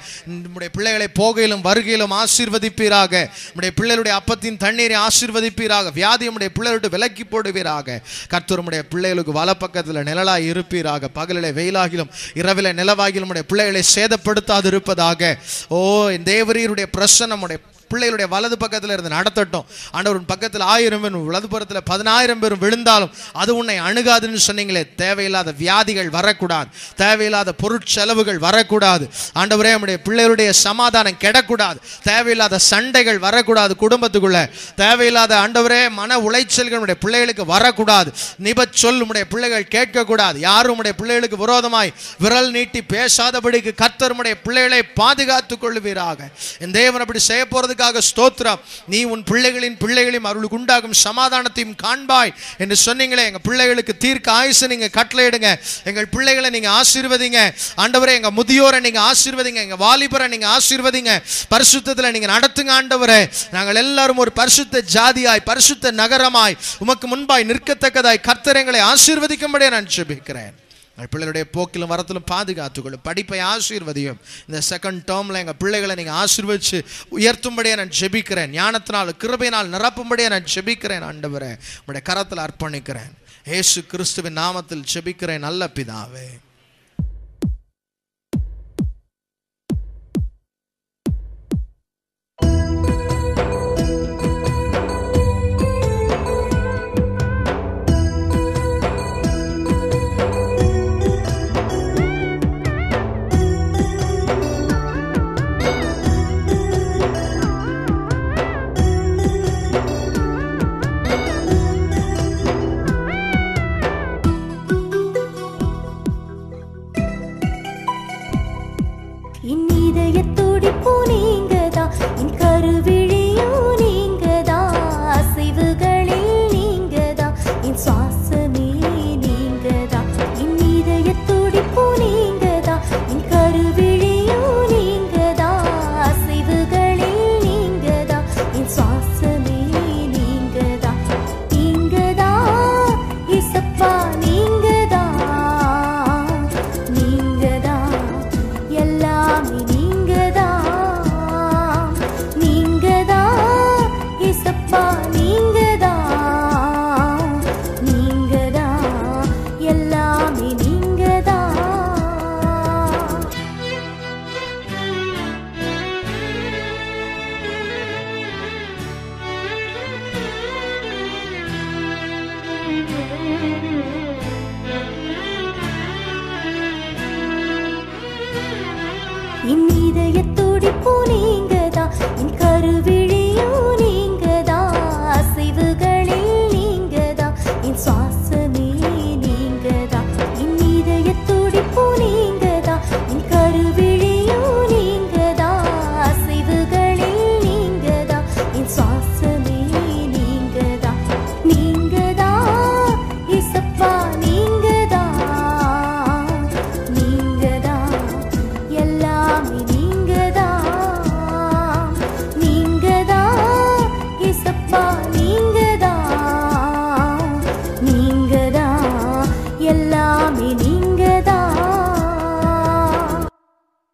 நம்முடைய பிள்ளைகளை போகையிலும் வருகையிலும் ஆசீர்வதிப்பீராக நம்முடைய பிள்ளைகளுடைய அப்பத்தின் தண்ணீரை ஆசீர்வதிப்பீராக வியாதி நம்முடைய பிள்ளைகளுக்கு விலக்கி போடுவீராக கத்தருடைய பிள்ளைகளுக்கு வலப்பக்கத்தில் நிழலாய் இருப்பீராக பகலிலே வெயிலாகிலும் இரவிலே நிலவாகிலும் நம்முடைய பிள்ளைகளை சேதப்படுத்தாது இருப்பதாக ஓ தேவரி ஆண்டவரீருடைய பிரசன்னமுடைய பிள்ளைகளுடைய வலது பக்கத்தில் இருந்து நடத்தட்டும் ஆண்டவர் உன் பக்கத்தில் ஆயிரம் பேரும் வலது புறத்தில் பதினாயிரம் பேரும் விழுந்தாலும் அது உன்னை அணுகாதுன்னு சொன்னீங்களே தேவையில்லாத வியாதிகள் வரக்கூடாது தேவையில்லாத பொருட்செலவுகள் வரக்கூடாது ஆண்டவரே நம்முடைய பிள்ளைகளுடைய சமாதானம் கிடக்கூடாது தேவையில்லாத சண்டைகள் வரக்கூடாது குடும்பத்துக்குள்ள தேவையில்லாத ஆண்டவரே மன உளைச்சல்கள் பிள்ளைகளுக்கு வரக்கூடாது நிப சொல் உடைய பிள்ளைகள் கேட்கக்கூடாது யாரும் உடைய பிள்ளைகளுக்கு விரோதமாய் விரல் நீட்டி பேசாதபடிக்கு கத்தருடைய பிள்ளைகளை பாதுகாத்துக் கொள்வீராக என் தேவன் அப்படி செய்ய போறதுக்கு கொடுத்ததுக்காக ஸ்தோத்திரம் நீ உன் பிள்ளைகளின் பிள்ளைகளையும் அருளுக்கு உண்டாகும் சமாதானத்தையும் காண்பாய் என்று சொன்னீங்களே எங்கள் பிள்ளைகளுக்கு தீர்க்க ஆயுசு நீங்கள் கட்டளையிடுங்க எங்கள் பிள்ளைகளை நீங்கள் ஆசீர்வதிங்க ஆண்டவரை எங்கள் முதியோரை நீங்கள் ஆசீர்வதிங்க எங்கள் வாலிபரை நீங்கள் ஆசீர்வதிங்க பரிசுத்தத்தில் நீங்கள் நடத்துங்க ஆண்டவரை நாங்கள் எல்லாரும் ஒரு பரிசுத்த ஜாதியாய் பரிசுத்த நகரமாய் உமக்கு முன்பாய் நிற்கத்தக்கதாய் கர்த்தரங்களை ஆசீர்வதிக்கும்படியே நான் ஜெபிக்கிறேன் எங்கள் பிள்ளைகளுடைய போக்கிலும் வரத்திலும் பாதுகாத்துக்கொள்ளும் படிப்பை ஆசீர்வதியும் இந்த செகண்ட் டேர்மில் எங்கள் பிள்ளைகளை நீங்கள் ஆசீர்வச்சு உயர்த்தும்படியாக நான் ஜெபிக்கிறேன் ஞானத்தினால் கிருபையினால் நிரப்பும்படியாக நான் ஜெபிக்கிறேன் ஆண்டவரை உங்களுடைய கரத்தில் அர்ப்பணிக்கிறேன் ஏசு கிறிஸ்துவின் நாமத்தில் ஜெபிக்கிறேன் நல்ல பிதாவே